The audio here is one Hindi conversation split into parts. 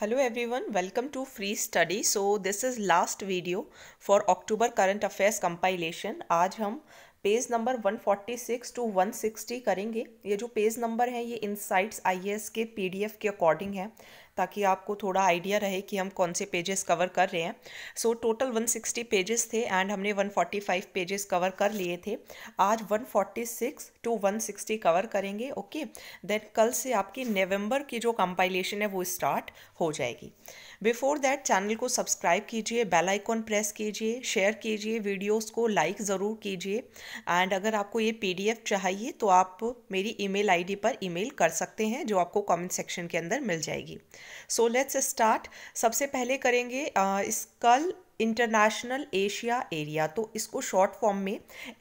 Hello everyone welcome to free study so this is last video for October current affairs compilation आज हम पेज नंबर 146 टू 160 करेंगे ये जो पेज नंबर है ये इनसाइट्स आईएएस के पीडीएफ के अकॉर्डिंग है ताकि आपको थोड़ा आइडिया रहे कि हम कौन से पेजेस कवर कर रहे हैं सो टोटल 160 पेजेस थे एंड हमने 145 पेजेस कवर कर लिए थे आज 146 टू 160 कवर करेंगे ओके देन कल से आपकी नवंबर की जो कंपाइलेशन है वो स्टार्ट हो जाएगी बिफोर दैट चैनल को सब्सक्राइब कीजिए बेल आइकॉन प्रेस कीजिए शेयर कीजिए वीडियोस को लाइक ज़रूर कीजिए एंड अगर आपको ये पी चाहिए तो आप मेरी ईमेल आईडी पर ईमेल कर सकते हैं जो आपको कमेंट सेक्शन के अंदर मिल जाएगी सो लेट्स स्टार्ट सबसे पहले करेंगे स्कल इंटरनेशनल एशिया एरिया तो इसको शॉर्ट फॉर्म में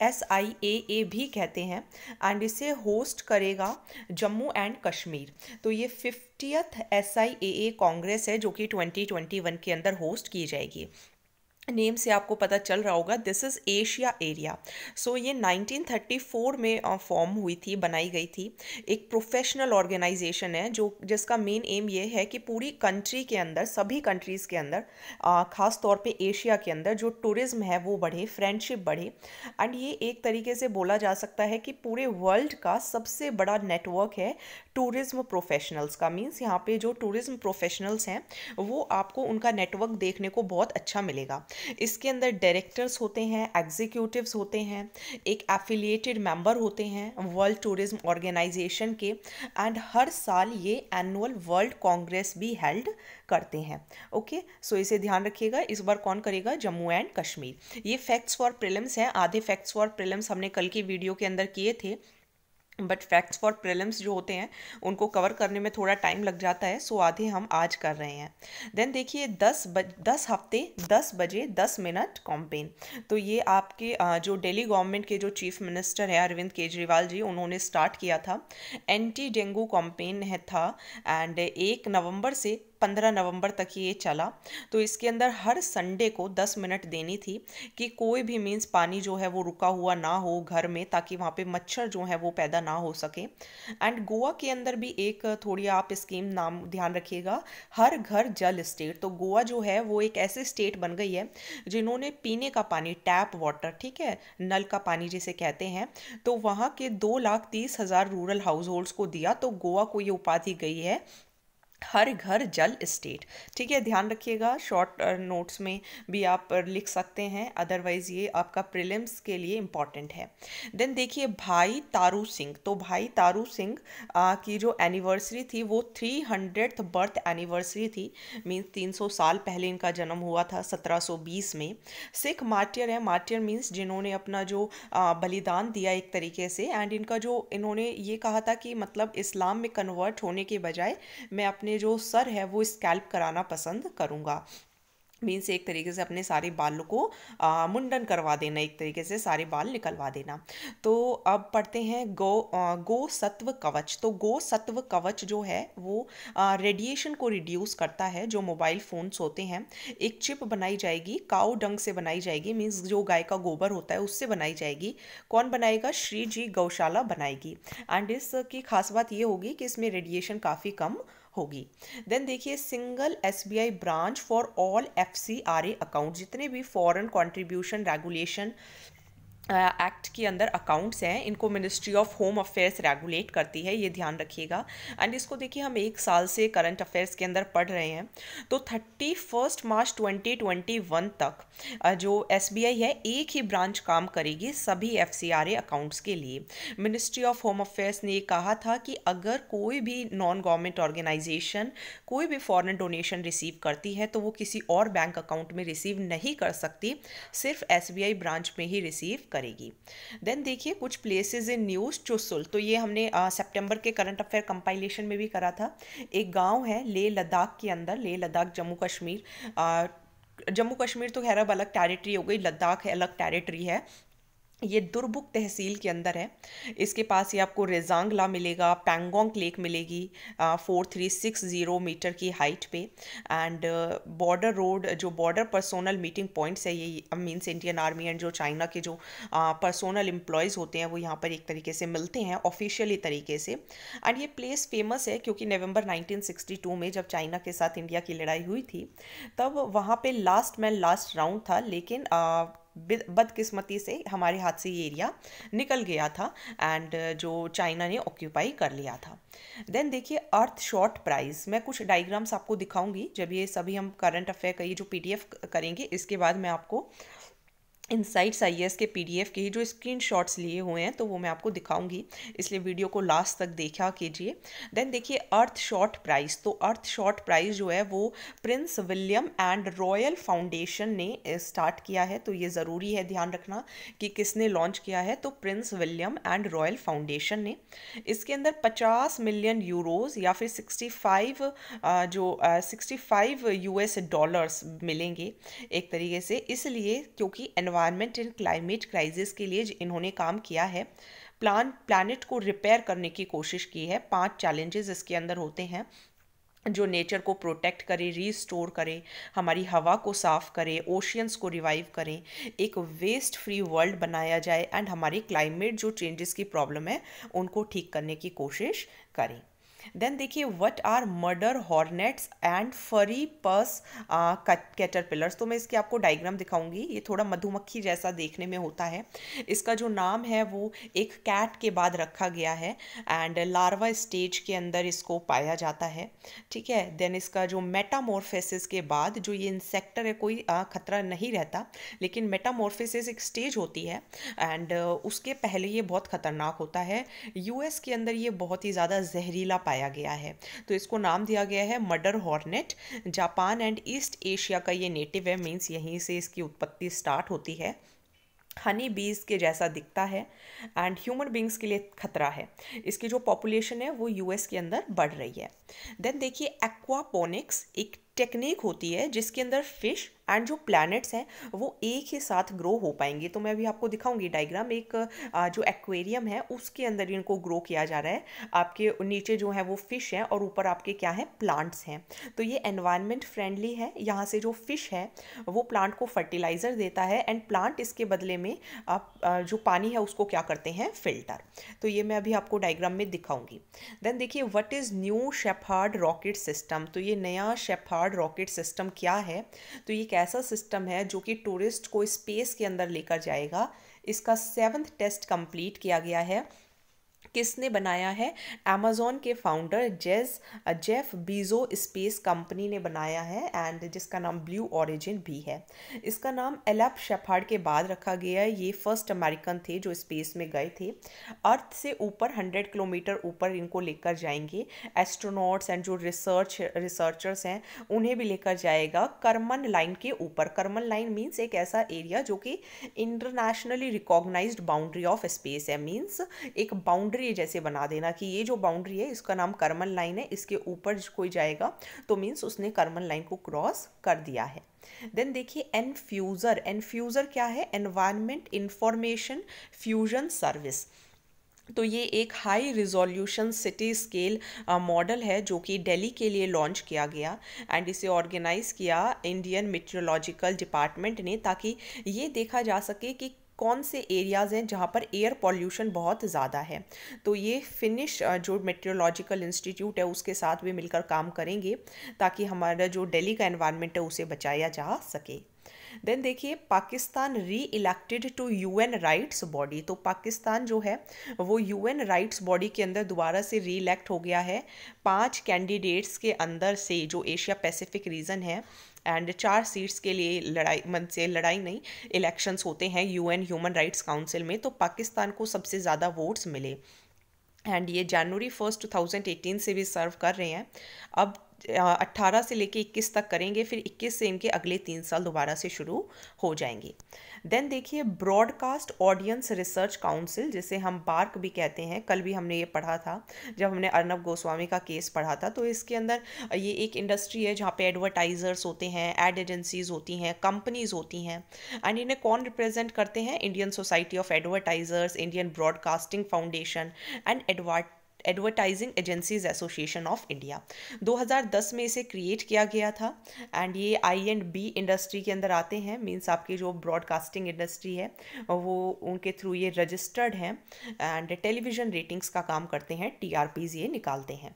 एस आई ए ए भी कहते हैं एंड इसे होस्ट करेगा जम्मू एंड कश्मीर तो ये fiftieth S I A A congress है जो कि 2021 के अंदर होस्ट की जाएगी नेम से आपको पता चल रहा होगा this is Asia area so ये 1934 में फॉर्म हुई थी बनाई गई थी एक प्रोफेशनल ऑर्गेनाइजेशन है जो जिसका मेन एम ये है कि पूरी कंट्री के अंदर सभी कंट्रीज़ के अंदर ख़ास तौर पे एशिया के अंदर जो टूरिज़्म है वो बढ़े फ्रेंडशिप बढ़े एंड ये एक तरीके से बोला जा सकता है कि पूरे वर्ल्ड का सबसे बड़ा नेटवर्क है टूरिज़्म प्रोफेशनल्स का मीन्स यहाँ पर जो टूरिज़्म प्रोफेशनल्स हैं वो आपको उनका नेटवर्क देखने को बहुत अच्छा मिलेगा इसके अंदर डायरेक्टर्स होते हैं एग्जीक्यूटिव्स होते हैं एक एफिलिएटेड मेंबर होते हैं वर्ल्ड टूरिज्म ऑर्गेनाइजेशन के एंड हर साल ये एनुअल वर्ल्ड कांग्रेस भी हेल्ड करते हैं ओके सो इसे ध्यान रखिएगा इस बार कौन करेगा जम्मू एंड कश्मीर ये फैक्ट्स फॉर प्रिलिम्स हैं आधे फैक्ट्स फॉर प्रिलिम्स हमने कल की वीडियो के अंदर किए थे बट फैक्ट्स फॉर प्रिलिम्स जो होते हैं उनको कवर करने में थोड़ा टाइम लग जाता है सो आधे हम आज कर रहे हैं देन देखिए दस बज दस हफ्ते दस बजे दस मिनट कॉम्पेन तो ये आपके जो डेली गवर्नमेंट के जो चीफ मिनिस्टर हैं अरविंद केजरीवाल जी उन्होंने स्टार्ट किया था एंटी डेंगू कॉम्पेन है था एंड एक नवंबर से पंद्रह नवंबर तक ये चला तो इसके अंदर हर संडे को दस मिनट देनी थी कि कोई भी मीन्स पानी जो है वो रुका हुआ ना हो घर में ताकि वहाँ पे मच्छर जो है वो पैदा ना हो सके एंड गोवा के अंदर भी एक थोड़ी आप स्कीम नाम ध्यान रखिएगा हर घर जल स्टेट तो गोवा जो है वो एक ऐसे स्टेट बन गई है जिन्होंने पीने का पानी टैप वाटर ठीक है नल का पानी जिसे कहते हैं तो वहाँ के दो लाख तीस हज़ार रूरल हाउस होल्ड्स को दिया तो गोवा को ये उपाधि गई है हर घर जल स्टेट ठीक है ध्यान रखिएगा शॉर्ट नोट्स में भी आप लिख सकते हैं अदरवाइज़ ये आपका प्रिलिम्स के लिए इम्पॉर्टेंट है देन देखिए भाई तारू सिंह तो भाई तारू सिंह की जो एनिवर्सरी थी वो थ्री हंड्रेड बर्थ एनिवर्सरी थी मीन्स तीन सौ साल पहले इनका जन्म हुआ था सत्रह सौ बीस में सिख मार्टियर है मार्टियर मीन्स जिन्होंने अपना जो बलिदान दिया एक तरीके से एंड इनका जो इन्होंने ये कहा था कि मतलब इस्लाम में कन्वर्ट होने के बजाय मैं अपने अपने जो सर है वो स्कैल्प कराना पसंद करूँगा मीन्स एक तरीके से अपने सारे बालों को आ, मुंडन करवा देना एक तरीके से सारे बाल निकलवा देना तो अब पढ़ते हैं गो आ, गो सत्व कवच तो गो सत्व कवच जो है वो आ, रेडिएशन को रिड्यूस करता है जो मोबाइल फ़ोन्स होते हैं एक चिप बनाई जाएगी काउ डंग से बनाई जाएगी मीन्स जो गाय का गोबर होता है उससे बनाई जाएगी कौन बनाएगा श्री जी गौशाला बनाएगी एंड इसकी खास बात ये होगी कि इसमें रेडिएशन काफ़ी कम होगी देन देखिए single SBI branch for all FCRA account जितने भी फॉरेन कंट्रीब्यूशन रेगुलेशन एक्ट के अंदर अकाउंट्स हैं इनको ministry of home affairs regulate करती है ये ध्यान रखिएगा एंड इसको देखिए हम एक साल से करंट अफेयर्स के अंदर पढ़ रहे हैं तो thirty first March twenty twenty one तक जो एस बी आई है एक ही ब्रांच काम करेगी सभी F C R A accounts के लिए मिनिस्ट्री ऑफ होम अफेयर्स ने कहा था कि अगर कोई भी नॉन गवर्नमेंट ऑर्गेनाइजेशन कोई भी फॉरन डोनेशन रिसीव करती है तो वो किसी और बैंक अकाउंट में रिसीव नहीं कर सकती सिर्फ एस बी आई ब्रांच में ही रिसीव कर करेगी देन देखिए कुछ प्लेसेस इन न्यूज़ चुसुल तो ये हमने सितंबर के करंट अफेयर कंपाइलेशन में भी करा था एक गांव है ले लद्दाख के अंदर ले लद्दाख जम्मू कश्मीर जम्मू कश्मीर तो खैर अब अलग टेरिटरी हो गई लद्दाख अलग टेरिटरी है ये दुर्बुक तहसील के अंदर है इसके पास ही आपको रेजांगला मिलेगा पैंगोंग लेक मिलेगी four three six zero metre की हाइट पे एंड बॉर्डर रोड जो बॉर्डर पर्सोनल मीटिंग पॉइंट्स है ये मीन्स इंडियन आर्मी एंड जो चाइना के जो पर्सोनल एम्प्लॉयज़ होते हैं वो यहाँ पर एक तरीके से मिलते हैं ऑफिशियली तरीके से एंड ये प्लेस फेमस है क्योंकि नवम्बर नाइनटीन में जब चाइना के साथ इंडिया की लड़ाई हुई थी तब वहाँ पर लास्ट मैन लास्ट राउंड था लेकिन बदकिस्मती से हमारे हाथ से ये एरिया निकल गया था एंड uh, जो चाइना ने ऑक्यूपाई कर लिया था देन देखिए अर्थ शॉर्ट प्राइस मैं कुछ डायग्राम्स आपको दिखाऊंगी जब ये सभी हम करंट अफेयर का ये जो पीडीएफ करेंगे इसके बाद मैं आपको इनसाइट्स आई एस के पी डी एफ के ही जो स्क्रीन शॉट्स लिए हुए हैं तो वो मैं आपको दिखाऊंगी इसलिए वीडियो को लास्ट तक देखा कीजिए देन देखिए अर्थ शॉर्ट प्राइस तो अर्थ शॉर्ट प्राइस जो है वो Prince William and Royal Foundation ने स्टार्ट eh, किया है तो ये ज़रूरी है ध्यान रखना कि किसने लॉन्च किया है तो Prince William and Royal Foundation ने इसके अंदर पचास मिलियन यूरोज़ या फिर सिक्सटी फाइव जो सिक्सटी फाइव यू एस डॉलर्स मिलेंगे एक तरीके से इसलिए क्योंकि इन्वायरमेंट एंड क्लाइमेट क्राइसिस के लिए इन्होंने काम किया है प्लान प्लानट को रिपेयर करने की कोशिश की है पांच चैलेंजेस इसके अंदर होते हैं जो नेचर को प्रोटेक्ट करे रीस्टोर करे हमारी हवा को साफ़ करे ओशियंस को रिवाइव करें एक वेस्ट फ्री वर्ल्ड बनाया जाए एंड हमारी क्लाइमेट जो चेंजेस की प्रॉब्लम है उनको ठीक करने की कोशिश करें देन देखिए what are murder hornets and furry puss caterpillars तो मैं इसके आपको डायग्राम दिखाऊंगी ये थोड़ा मधुमक्खी जैसा देखने में होता है इसका जो नाम है वो एक कैट के बाद रखा गया है एंड लार्वा स्टेज के अंदर इसको पाया जाता है ठीक है देन इसका जो मेटामोरफेसिस के बाद जो ये इंसेक्टर है कोई uh, ख़तरा नहीं रहता लेकिन मेटामोरफेसिस एक स्टेज होती है एंड uh, उसके पहले ये बहुत ख़तरनाक होता है यूएस के अंदर ये बहुत ही ज़्यादा जहरीला पाया लाया गया है तो इसको नाम दिया गया है murder hornet Japan and East Asia का ये नेटिव है मीन्स यहीं से इसकी उत्पत्ति स्टार्ट होती है हनी बीज के जैसा दिखता है एंड ह्यूमन बींग्स के लिए खतरा है इसकी जो पॉपुलेशन है वो यूएस के अंदर बढ़ रही है देन देखिए एक्वापोनिक्स एक टेक्निक होती है जिसके अंदर फिश एंड जो प्लैनेट्स हैं वो एक ही साथ ग्रो हो पाएंगे तो मैं अभी आपको दिखाऊंगी डायग्राम एक जो एक्वेरियम है उसके अंदर इनको ग्रो किया जा रहा है आपके नीचे जो है वो फ़िश हैं और ऊपर आपके क्या हैं प्लांट्स हैं तो ये एनवायरमेंट फ्रेंडली है यहाँ से जो फ़िश है वो प्लांट को फर्टिलाइज़र देता है एंड प्लांट इसके बदले में आप जो पानी है उसको क्या करते हैं फिल्टर तो ये मैं अभी आपको डायग्राम में दिखाऊंगी देन देखिए what is New Shepard rocket system तो ये नया शेफार्ड रॉकेट सिस्टम क्या है तो ये ऐसा सिस्टम है जो कि टूरिस्ट को स्पेस के अंदर लेकर जाएगा इसका सेवन्थ टेस्ट कंप्लीट किया गया है किसने बनाया है अमेजोन के फाउंडर जेज जेफ बीजो स्पेस कंपनी ने बनाया है एंड जिसका नाम ब्लू ऑरिजिन भी है इसका नाम एलप शेफार्ड के बाद रखा गया है ये फर्स्ट अमेरिकन थे जो स्पेस में गए थे अर्थ से ऊपर हंड्रेड किलोमीटर ऊपर इनको लेकर जाएंगे एस्ट्रोनॉट्स एंड जो रिसर्च रिसर्चर्स हैं उन्हें भी लेकर जाएगा करमन लाइन के ऊपर करमन लाइन मीन्स एक ऐसा एरिया जो कि internationally recognised boundary of space है मीन्स एक बाउंड्री ये जैसे बना देना कि ये जो बाउंड्री है इसका नाम कर्मल लाइन है इसके ऊपर कोई जाएगा तो मीन्स उसने कर्मल लाइन को क्रॉस कर दिया है देन देखिए एनफ्यूज़र एनफ्यूज़र क्या है एनवायरमेंट इन्फॉर्मेशन फ्यूजन सर्विस तो ये एक high resolution city scale model है जो कि दिल्ली के लिए लॉन्च किया गया एंड इसे ऑर्गेनाइज किया इंडियन मेट्रोलॉजिकल डिपार्टमेंट ने ताकि ये देखा जा सके कि कौन से एरियाज़ हैं जहाँ पर एयर पॉल्यूशन बहुत ज़्यादा है तो ये फिनिश जो मेट्रोलॉजिकल इंस्टीट्यूट है उसके साथ भी मिलकर काम करेंगे ताकि हमारा जो दिल्ली का एनवायरनमेंट है उसे बचाया जा सके देन देखिए Pakistan re elected to U N rights body तो पाकिस्तान जो है वो यू एन राइट्स बॉडी के अंदर दोबारा से री इलेक्ट हो गया है पांच कैंडिडेट्स के अंदर से जो एशिया पैसिफिक रीजन है एंड चार सीट्स के लिए लड़ाई मन से लड़ाई नहीं इलेक्शंस होते हैं यूएन ह्यूमन राइट्स काउंसिल में तो पाकिस्तान को सबसे ज़्यादा वोट्स मिले एंड ये जनवरी फर्स्ट 2018 से भी सर्व कर रहे हैं अब 18 से लेके 21 तक करेंगे फिर 21 से इनके अगले तीन साल दोबारा से शुरू हो जाएंगे देन देखिए ब्रॉडकास्ट ऑडियंस रिसर्च काउंसिल जिसे हम बार्क भी कहते हैं कल भी हमने ये पढ़ा था जब हमने अर्नब गोस्वामी का केस पढ़ा था तो इसके अंदर ये एक इंडस्ट्री है जहाँ पे एडवर्टाइज़र्स होते हैं एड एजेंसीज होती हैं कंपनीज होती हैं एंड इन्हें कौन रिप्रेजेंट करते हैं Indian Society of Advertisers Indian Broadcasting Foundation and advert Advertising Agencies Association of India 2010 में इसे क्रिएट किया गया था एंड ये आई एंड बी इंडस्ट्री के अंदर आते हैं मीन्स आपकी जो ब्रॉडकास्टिंग इंडस्ट्री है वो उनके थ्रू ये रजिस्टर्ड हैं एंड टेलीविज़न रेटिंग्स का काम करते हैं टी ये निकालते हैं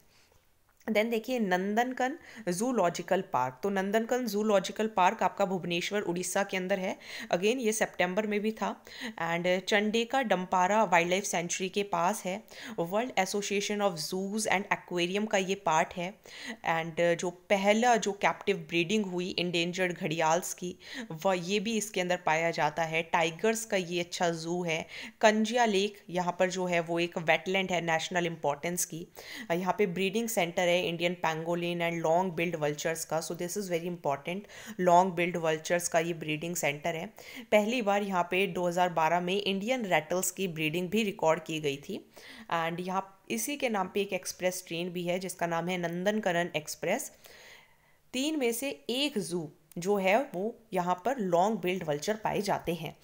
देन देखिए नंदनकन जूलॉजिकल पार्क तो नंदनकन जूलॉजिकल पार्क आपका भुवनेश्वर उड़ीसा के अंदर है अगेन ये सितंबर में भी था एंड चंडे का डम्पारा वाइल्ड लाइफ सेंचुरी के पास है World Association of Zoos and Aquarium का ये पार्ट है एंड जो पहला जो कैप्टिव ब्रीडिंग हुई इंडेंजर्ड घड़ियाल्स की वह ये भी इसके अंदर पाया जाता है टाइगर्स का ये अच्छा जू है कंजिया लेक यहाँ पर जो है वो एक वेटलैंड है नेशनल इंपॉर्टेंस की यहाँ पर ब्रीडिंग सेंटर है Indian pangolin and long billed vultures का so this is very important long billed vultures का ये ब्रीडिंग सेंटर है पहली बार यहाँ पे 2012 में इंडियन रैटल्स की ब्रीडिंग भी रिकॉर्ड की गई थी एंड यहाँ इसी के नाम पे एक एक्सप्रेस ट्रेन भी है जिसका नाम है नंदनकरण एक्सप्रेस तीन में से एक जू जो है वो यहाँ पर लॉन्ग बिल्ड वल्चर पाए जाते हैं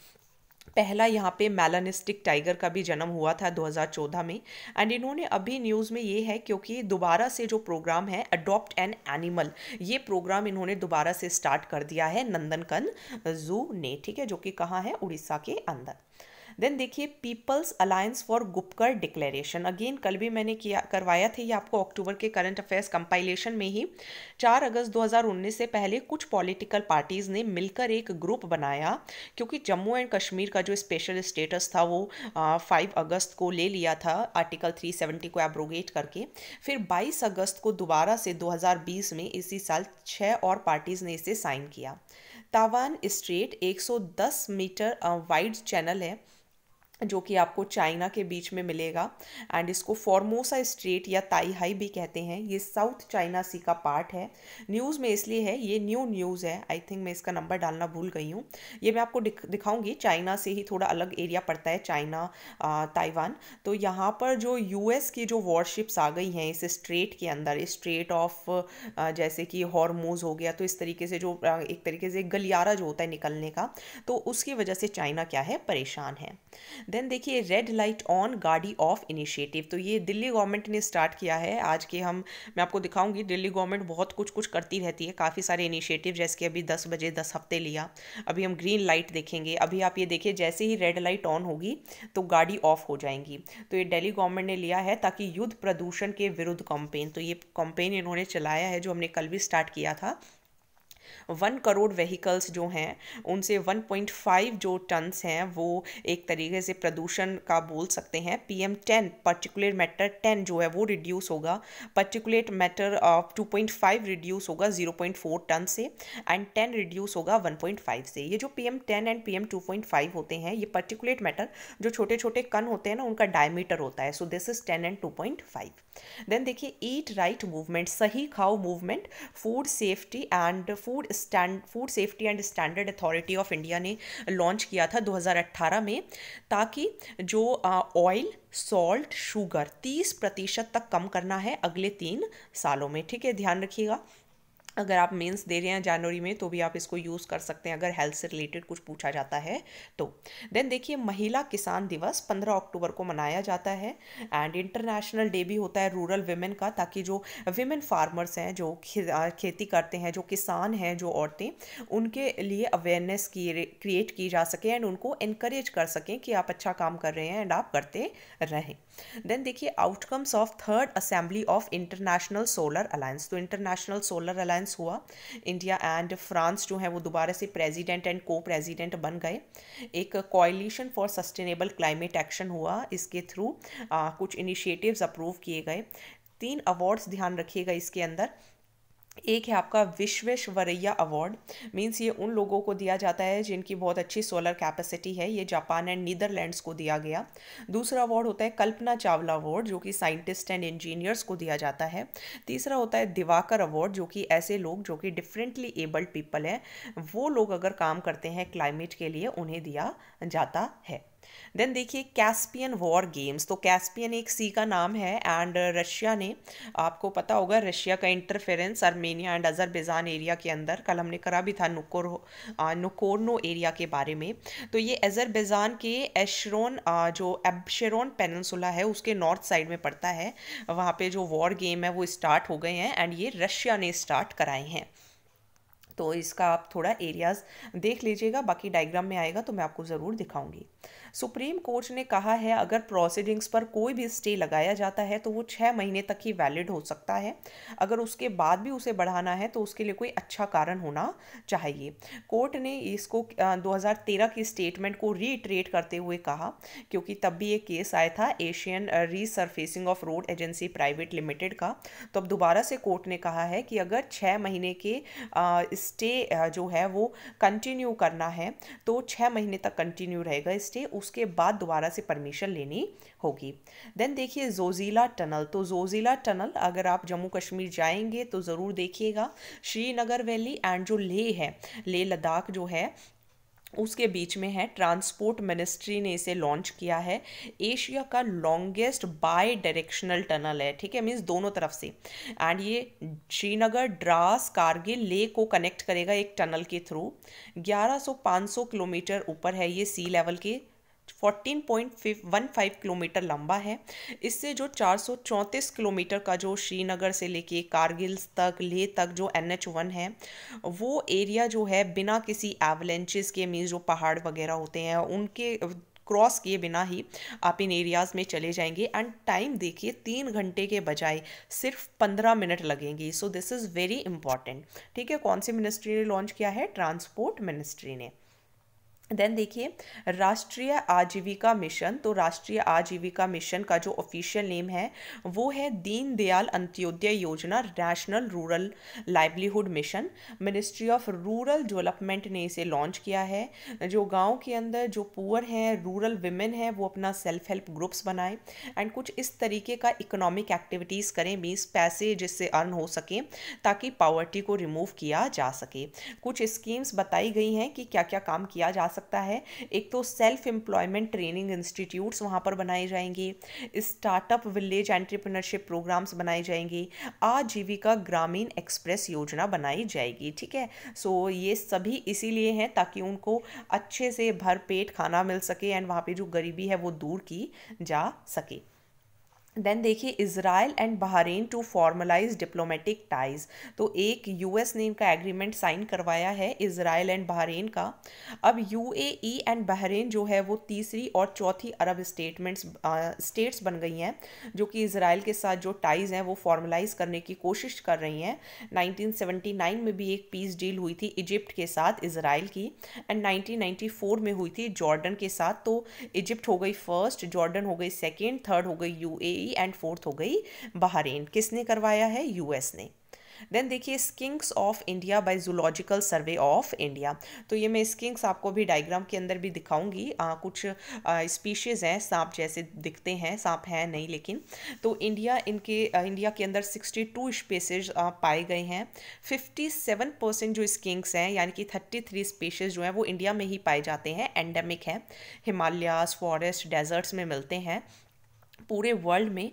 पहला यहाँ पे मेलानिस्टिक टाइगर का भी जन्म हुआ था 2014 में एंड इन्होंने अभी न्यूज़ में ये है क्योंकि दोबारा से जो प्रोग्राम है अडॉप्ट एन एनिमल ये प्रोग्राम इन्होंने दोबारा से स्टार्ट कर दिया है नंदनकन जू ने ठीक है जो कि कहाँ है उड़ीसा के अंदर देन देखिए People's Alliance for Gupkar declaration again कल भी मैंने किया करवाया था ये आपको अक्टूबर के करंट अफेयर्स कंपाइलेशन में ही 4 अगस्त 2019 से पहले कुछ पॉलिटिकल पार्टीज़ ने मिलकर एक ग्रुप बनाया क्योंकि जम्मू एंड कश्मीर का जो स्पेशल स्टेटस था वो फाइव अगस्त को ले लिया था आर्टिकल थ्री को एब्रोगेट करके फिर बाईस अगस्त को दोबारा से दो में इसी साल छः और पार्टीज़ ने इसे साइन किया Taiwan strait 110 metre wide channel है जो कि आपको चाइना के बीच में मिलेगा एंड इसको फॉर्मोसा स्ट्रेट या ताई हाई भी कहते हैं ये साउथ चाइना सी का पार्ट है न्यूज़ में इसलिए है ये न्यू न्यूज़ है आई थिंक मैं इसका नंबर डालना भूल गई हूँ ये मैं आपको दिख, दिखाऊंगी चाइना से ही थोड़ा अलग एरिया पड़ता है चाइना ताइवान तो यहाँ पर जो यू की जो वॉरशिप्स आ गई हैं इस स्ट्रेट के अंदर स्ट्रेट ऑफ जैसे कि हॉर्मोज हो गया तो इस तरीके से जो एक तरीके से गलियारा जो होता है निकलने का तो उसकी वजह से चाइना क्या है परेशान है देन देखिए red light on gaadi off initiative तो ये दिल्ली गवर्नमेंट ने स्टार्ट किया है आज के हम मैं आपको दिखाऊंगी दिल्ली गवर्नमेंट बहुत कुछ कुछ करती रहती है काफ़ी सारे इनिशिएटिव जैसे कि अभी दस बजे दस हफ्ते लिया अभी हम ग्रीन लाइट देखेंगे अभी आप ये देखिए जैसे ही रेड लाइट ऑन होगी तो गाड़ी ऑफ हो जाएंगी तो ये डेली गवर्नमेंट ने लिया है ताकि युद्ध प्रदूषण के विरुद्ध कंपेन तो ये कंपेन इन्होंने चलाया है जो हमने कल भी स्टार्ट किया था वन करोड़ व्हीकल्स जो हैं उनसे 1.5 जो टन्स हैं वो एक तरीके से प्रदूषण का बोल सकते हैं P M ten particular matter ten जो है वो रिड्यूस होगा particulate matter of two point five reduce होगा ज़ीरो पॉइंट फोर टन से एंड टेन रिड्यूस होगा वन पॉइंट फाइव से ये जो P M ten and P M two point five होते हैं ये पर्टिकुलेट मैटर जो छोटे छोटे कन होते हैं ना उनका डायमीटर होता है so this is ten and two point five then देखिए ईट राइट मूवमेंट सही खाओ movement food safety and food food stand food safety and standard authority of India ने लॉन्च किया था 2018 में ताकि जो ऑयल सॉल्ट शुगर 30 प्रतिशत तक कम करना है अगले तीन सालों में ठीक है ध्यान रखिएगा अगर आप मेंस दे रहे हैं जनवरी में तो भी आप इसको यूज़ कर सकते हैं अगर हेल्थ से रिलेटेड कुछ पूछा जाता है तो देन देखिए महिला किसान दिवस 15 अक्टूबर को मनाया जाता है एंड इंटरनेशनल डे भी होता है रूरल वेमेन का ताकि जो वेमेन फार्मर्स हैं जो खेती करते हैं जो किसान हैं जो औरतें उनके लिए अवेयरनेस क्रिएट की जा सके एंड उनको इनक्रेज कर सकें कि आप अच्छा काम कर रहे हैं एंड आप करते रहें देन देखिए outcomes of third assembly of International Solar Alliance तो इंटरनेशनल सोलर अलायंस हुआ इंडिया एंड फ्रांस जो है वो दोबारा से प्रेजिडेंट एंड को प्रेजिडेंट बन गए एक coalition for sustainable climate action हुआ इसके थ्रू कुछ इनिशिएटिव्स अप्रूव किए गए तीन अवार्ड्स ध्यान रखिएगा इसके अंदर एक है आपका विश्वेश्वरैया अवार्ड मीन्स ये उन लोगों को दिया जाता है जिनकी बहुत अच्छी सोलर कैपेसिटी है ये जापान एंड नीदरलैंड्स को दिया गया दूसरा अवार्ड होता है कल्पना चावला अवार्ड जो कि साइंटिस्ट एंड इंजीनियर्स को दिया जाता है तीसरा होता है दिवाकर अवार्ड जो कि ऐसे लोग जो कि डिफरेंटली एबल्ड पीपल हैं वो लोग अगर काम करते हैं क्लाइमेट के लिए उन्हें दिया जाता है देन देखिए कैस्पियन वॉर गेम्स तो कैस्पियन एक सी का नाम है एंड रशिया ने आपको पता होगा रशिया का interference Armenia and Azerbaijan area के अंदर कल हमने करा भी था नुकोर नुकोरनो एरिया के बारे में तो ये अजरबैजान के एशरोन जो एबशेरोन पेनसुला है उसके नॉर्थ साइड में पड़ता है वहाँ पर जो वॉर गेम है वो स्टार्ट हो गए हैं एंड ये रशिया ने स्टार्ट कराए हैं तो इसका आप थोड़ा एरियाज़ देख लीजिएगा बाकी डायग्राम में आएगा तो मैं आपको ज़रूर दिखाऊंगी सुप्रीम कोर्ट ने कहा है अगर प्रोसीडिंग्स पर कोई भी स्टे लगाया जाता है तो वो छः महीने तक ही वैलिड हो सकता है अगर उसके बाद भी उसे बढ़ाना है तो उसके लिए कोई अच्छा कारण होना चाहिए कोर्ट ने इसको 2013 की स्टेटमेंट को रीट्रेट करते हुए कहा क्योंकि तब भी एक केस आया था Asian resurfacing of road agency private limited का तो अब दोबारा से कोर्ट ने कहा है कि अगर छः महीने के स्टे जो है वो कंटिन्यू करना है तो छः महीने तक कंटिन्यू रहेगा स्टे उस उसके बाद दोबारा से परमिशन लेनी होगी देन देखिए जोजीला टनल तो जोजीला टनल अगर आप जम्मू कश्मीर जाएंगे तो ज़रूर देखिएगा श्रीनगर वैली एंड जो लेह है लेह लद्दाख जो है उसके बीच में है ट्रांसपोर्ट मिनिस्ट्री ने इसे लॉन्च किया है एशिया का लॉन्गेस्ट बाय डायरेक्शनल टनल है ठीक है मीन्स दोनों तरफ से एंड ये श्रीनगर ड्रास कारगिल ले को कनेक्ट करेगा एक टनल के थ्रू 1100-500 किलोमीटर ऊपर है ये सी लेवल के 14.15 पॉइंट वन फाइव किलोमीटर लंबा है इससे जो चार सौ चौंतीस किलोमीटर का जो श्रीनगर से लेके कारगिल तक लेह तक जो एन एच वन है वो एरिया जो है बिना किसी एवलेंचेस के मीन्स जो पहाड़ वगैरह होते हैं उनके क्रॉस किए बिना ही आप इन एरियाज़ में चले जाएंगे एंड टाइम देखिए तीन घंटे के बजाय सिर्फ पंद्रह मिनट लगेंगे so this is very important ठीक है कौन सी मिनिस्ट्री ने लॉन्च किया है ट्रांसपोर्ट मिनिस्ट्री ने देन देखिए राष्ट्रीय आजीविका मिशन तो राष्ट्रीय आजीविका मिशन का जो ऑफिशियल नेम है वो है Deendayal Antyodaya Yojana National Rural Livelihood Mission Ministry of Rural Development ने इसे लॉन्च किया है जो गांव के अंदर जो पुअर हैं रूरल विमेन हैं वो अपना सेल्फ हेल्प ग्रुप्स बनाएं एंड कुछ इस तरीके का इकोनॉमिक एक्टिविटीज़ करें मीन्स पैसे जिससे अर्न हो सकें ताकि पावर्टी को रिमूव किया जा सके कुछ स्कीम्स बताई गई हैं कि क्या क्या काम किया जा सकता है एक तो सेल्फ एम्प्लॉयमेंट ट्रेनिंग इंस्टीट्यूट्स वहाँ पर बनाए जाएंगे स्टार्टअप विलेज एंट्रप्रनरशिप प्रोग्राम्स बनाए जाएंगे आजीविका ग्रामीण एक्सप्रेस योजना बनाई जाएगी ठीक है सो so, ये सभी इसीलिए हैं ताकि उनको अच्छे से भरपेट खाना मिल सके एंड वहाँ पर जो गरीबी है वो दूर की जा सके देन देखिए Israel and Bahrain to formalise diplomatic ties तो एक यूएस ने इनका एग्रीमेंट साइन करवाया है इसराइल एंड बहरीन का अब यूएई एंड बहरीन जो है वो तीसरी और चौथी अरब स्टेटमेंट्स स्टेट्स बन गई हैं जो कि इसराइल के साथ जो टाइज़ हैं वो फॉर्मलाइज करने की कोशिश कर रही हैं नाइन में भी एक पीस डील हुई थी इजिप्ट के साथ इसराइल की एंड फोर में हुई थी जॉर्डन के साथ तो इजिप्ट हो गई फर्स्ट जॉर्डन हो गई सेकेंड थर्ड हो गई यू हंगरी एंड फोर्थ हो गई बहरेन किसने करवाया है यूएस ने देन देखिए skinks of India by Zoological Survey of India तो ये मैं स्किंक्स आपको भी डायग्राम के अंदर भी दिखाऊंगी कुछ स्पीशीज़ हैं सांप जैसे दिखते हैं सांप हैं नहीं लेकिन तो इंडिया इनके आ, इंडिया के अंदर 62 स्पेसेज पाए गए हैं 57 परसेंट जो स्किंक्स हैं यानी कि 33 स्पेशीज़ जो हैं वो इंडिया में ही पाए जाते हैं एंडेमिक हैं हिमालयास फॉरेस्ट डेजर्ट्स में मिलते हैं पूरे वर्ल्ड में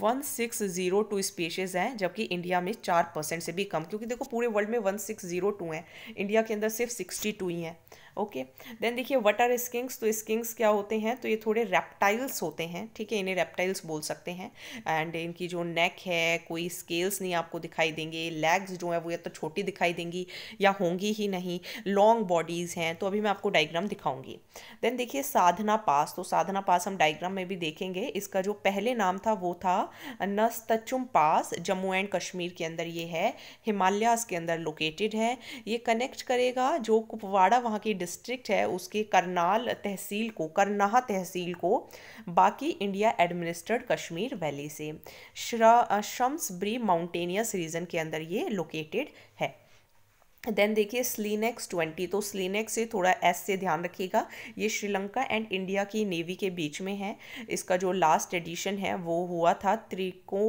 one six zero two species हैं जबकि इंडिया में चार परसेंट से भी कम क्योंकि देखो पूरे वर्ल्ड में वन सिक्स ज़ीरो टू हैं इंडिया के अंदर सिर्फ सिक्सटी टू ही हैं ओके देन देखिए वट आर स्किंग्स तो स्किंग्स क्या होते हैं तो ये थोड़े रेप्टाइल्स होते हैं ठीक है इन्हें रेप्टाइल्स बोल सकते हैं एंड इनकी जो नेक है कोई स्केल्स नहीं आपको दिखाई देंगे लेग्स जो है वो या तो छोटी दिखाई देंगी या होंगी ही नहीं लॉन्ग बॉडीज़ हैं तो अभी मैं आपको डाइग्राम दिखाऊंगी देन देखिए साधना पास तो साधना पास हम डाइग्राम में भी देखेंगे इसका जो पहले नाम था वो था नस्तचुम पास जम्मू एंड कश्मीर के अंदर ये है हिमालयास के अंदर लोकेटेड है ये कनेक्ट करेगा जो कुपवाड़ा वहाँ की डिस्ट्रिक्ट है उसके करनाल तहसील को करनाह तहसील को बाकी इंडिया एडमिनिस्ट्रेड कश्मीर वैली से शम्स ब्री माउंटेनियस रीजन के अंदर ये लोकेटेड है देन देखिए स्लीनेक्स ट्वेंटी तो स्लीनेक्स से थोड़ा एस से ध्यान रखिएगा ये श्रीलंका एंड इंडिया की नेवी के बीच में है इसका जो लास्ट एडिशन है वो हुआ था त्रिको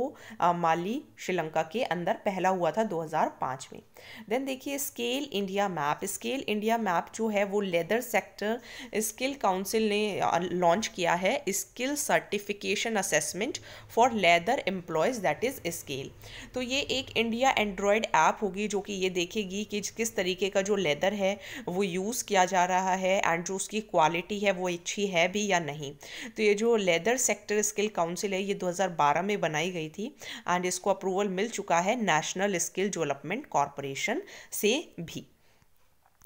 माली श्रीलंका के अंदर पहला हुआ था 2005 में देन देखिए scale India map scale India map जो है वो लेदर सेक्टर स्किल काउंसिल ने लॉन्च किया है skill certification assessment for leather employees that is scale तो ये एक इंडिया एंड्रॉयड ऐप होगी जो कि ये देखेगी कि किस तरीके का जो लेदर है वो यूज़ किया जा रहा है एंड जो उसकी क्वालिटी है वो अच्छी है भी या नहीं तो ये जो लेदर सेक्टर स्किल काउंसिल है ये 2012 में बनाई गई थी एंड इसको अप्रूवल मिल चुका है National Skill Development Corporation separation से भी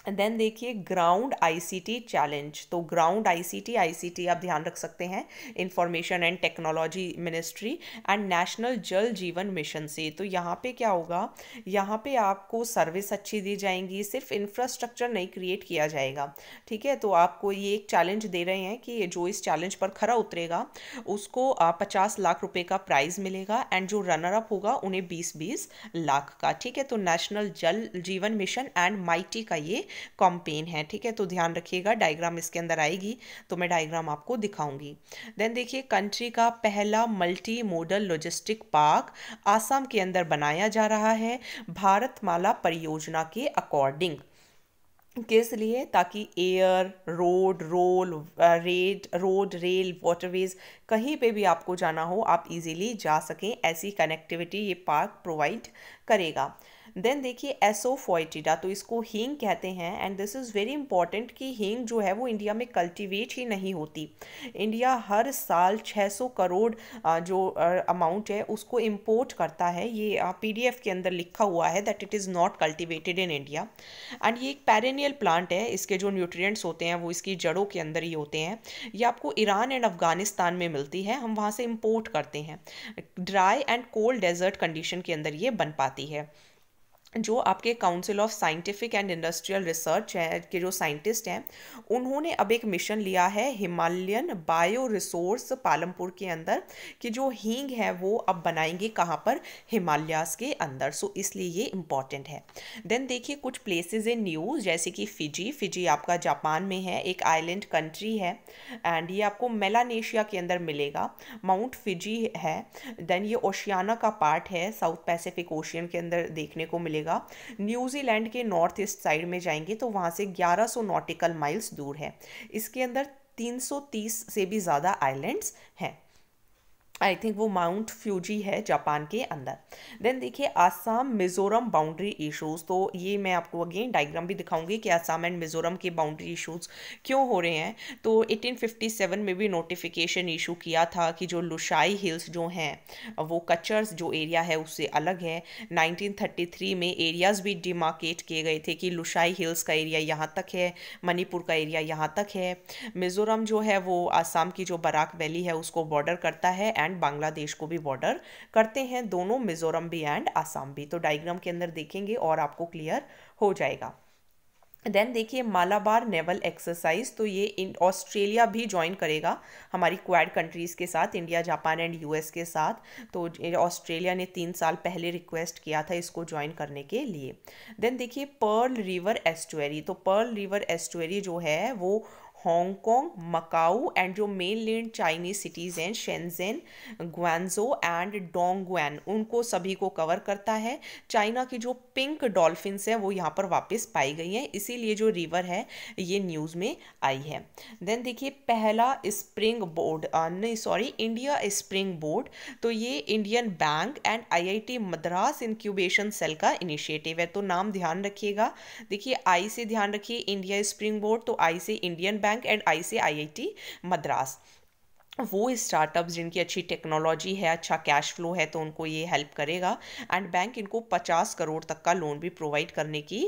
देन देखिए ग्राउंड आईसीटी चैलेंज तो ग्राउंड आईसीटी आईसीटी आप ध्यान रख सकते हैं information and technology ministry and National Jal Jeevan mission से तो यहाँ पे क्या होगा यहाँ पे आपको सर्विस अच्छी दी जाएंगी सिर्फ इंफ्रास्ट्रक्चर नहीं क्रिएट किया जाएगा ठीक है तो आपको ये एक चैलेंज दे रहे हैं कि जो इस चैलेंज पर खरा उतरेगा उसको पचास लाख रुपये का प्राइज़ मिलेगा एंड जो रनर अप होगा उन्हें बीस बीस लाख का ठीक है तो national Jal Jeevan mission and mighty का ये कॉम्पेन है ठीक है तो ध्यान रखिएगा डायग्राम इसके अंदर आएगी तो मैं डायग्राम आपको दिखाऊंगी देन देखिए कंट्री का पहला multi modal logistic park Assam के अंदर बनाया जा रहा है भारतमाला परियोजना के अकॉर्डिंग किस लिए ताकि air road roll red road rail waterways कहीं पे भी आपको जाना हो आप इजीली जा सकें ऐसी कनेक्टिविटी ये पार्क प्रोवाइड करेगा देन देखिए एसोफोइटिडा तो इसको हींग कहते हैं and this is very important कि हींग जो है वो इंडिया में कल्टिवेट ही नहीं होती इंडिया हर साल 600 करोड़ जो अमाउंट है उसको इम्पोर्ट करता है ये पी के अंदर लिखा हुआ है that it is not cultivated in India and ये एक पैरनियल प्लांट है इसके जो न्यूट्रियट्स होते हैं वो इसकी जड़ों के अंदर ही होते हैं ये आपको ईरान एंड अफगानिस्तान में मिलती है हम वहाँ से इम्पोर्ट करते हैं dry and cold desert condition के अंदर ये बन पाती है जो आपके council of scientific and industrial research है के जो साइंटिस्ट हैं उन्होंने अब एक मिशन लिया है हिमालयन बायो रिसोर्स पालमपुर के अंदर कि जो हींग है वो अब बनाएंगे कहाँ पर हिमालयास के अंदर सो so, इसलिए ये इम्पॉर्टेंट है देन देखिए कुछ प्लेसेस इन न्यूज़ जैसे कि फिजी फिजी आपका जापान में है एक आइलैंड कंट्री है एंड ये आपको मेलानेशिया के अंदर मिलेगा माउंट फिजी है देन ये ओशियाना का पार्ट है साउथ पैसिफिक ओशियन के अंदर देखने को मिलेगा मिलेगा न्यूजीलैंड के नॉर्थ ईस्ट साइड में जाएंगे तो वहाँ से 1100 नॉटिकल माइल्स दूर है इसके अंदर 330 से भी ज़्यादा आइलैंड्स हैं आई थिंक वो माउंट फ्यूजी है जापान के अंदर देन देखिए आसाम मिज़ोरम बाउंड्री इशूज़ तो ये मैं आपको अगेन डायग्राम भी दिखाऊंगी कि आसाम एंड मिज़ोरम के बाउंड्री इशूज़ क्यों हो रहे हैं तो 1857 में भी नोटिफिकेशन ईशू किया था कि जो लुशाई हिल्स जो हैं वो कचर्स जो एरिया है उससे अलग है 1933 में एरियाज़ भी डिमार्केट किए गए थे कि लुशाई हिल्स का एरिया यहाँ तक है मणिपुर का एरिया यहाँ तक है मिज़ोरम जो है वो आसाम की जो बराक वैली है उसको बॉर्डर करता है एंड एंड बांग्लादेश को भी बॉर्डर करते हैं दोनों मिजोरम भी एंड आसाम भी तो डायग्राम के अंदर देखेंगे और आपको क्लियर हो जाएगा देन देखिए मालाबार नेवल एक्सरसाइज तो ये इन ऑस्ट्रेलिया भी ज्वाइन करेगा हमारी क्वाड कंट्रीज़ के साथ इंडिया जापान एंड यूएस के साथ तो ऑस्ट्रेलिया ने तीन साल पहले रिक्वेस्ट किया था इसको ज्वाइन करने के लिए देन देखिए पर्ल रिवर एस्टुएरी तो पर्ल रिवर एस्टुएरी जो है वो हांगकांग मकाऊ एंड जो मेन लैंड चाइनीज सिटीज़ हैं शेंजेन ग्वानजो एंड डोंगवैन उनको सभी को कवर करता है चाइना की जो पिंक डॉल्फिन्स हैं वो यहाँ पर वापस पाई गई हैं इसीलिए जो रिवर है ये न्यूज़ में आई है देन देखिए पहला स्प्रिंग बोर्ड नहीं सॉरी इंडिया स्प्रिंग बोर्ड तो ये Indian Bank and I Madras incubation cell का इनिशिएटिव है तो नाम ध्यान रखिएगा देखिए आई से ध्यान रखिए इंडिया स्प्रिंग बोर्ड तो आई से Indian Bank bank and I I T Madras वो स्टार्टअप जिनकी अच्छी टेक्नोलॉजी है अच्छा कैश फ्लो है तो उनको ये हेल्प करेगा एंड बैंक इनको पचास करोड़ तक का लोन भी प्रोवाइड करने की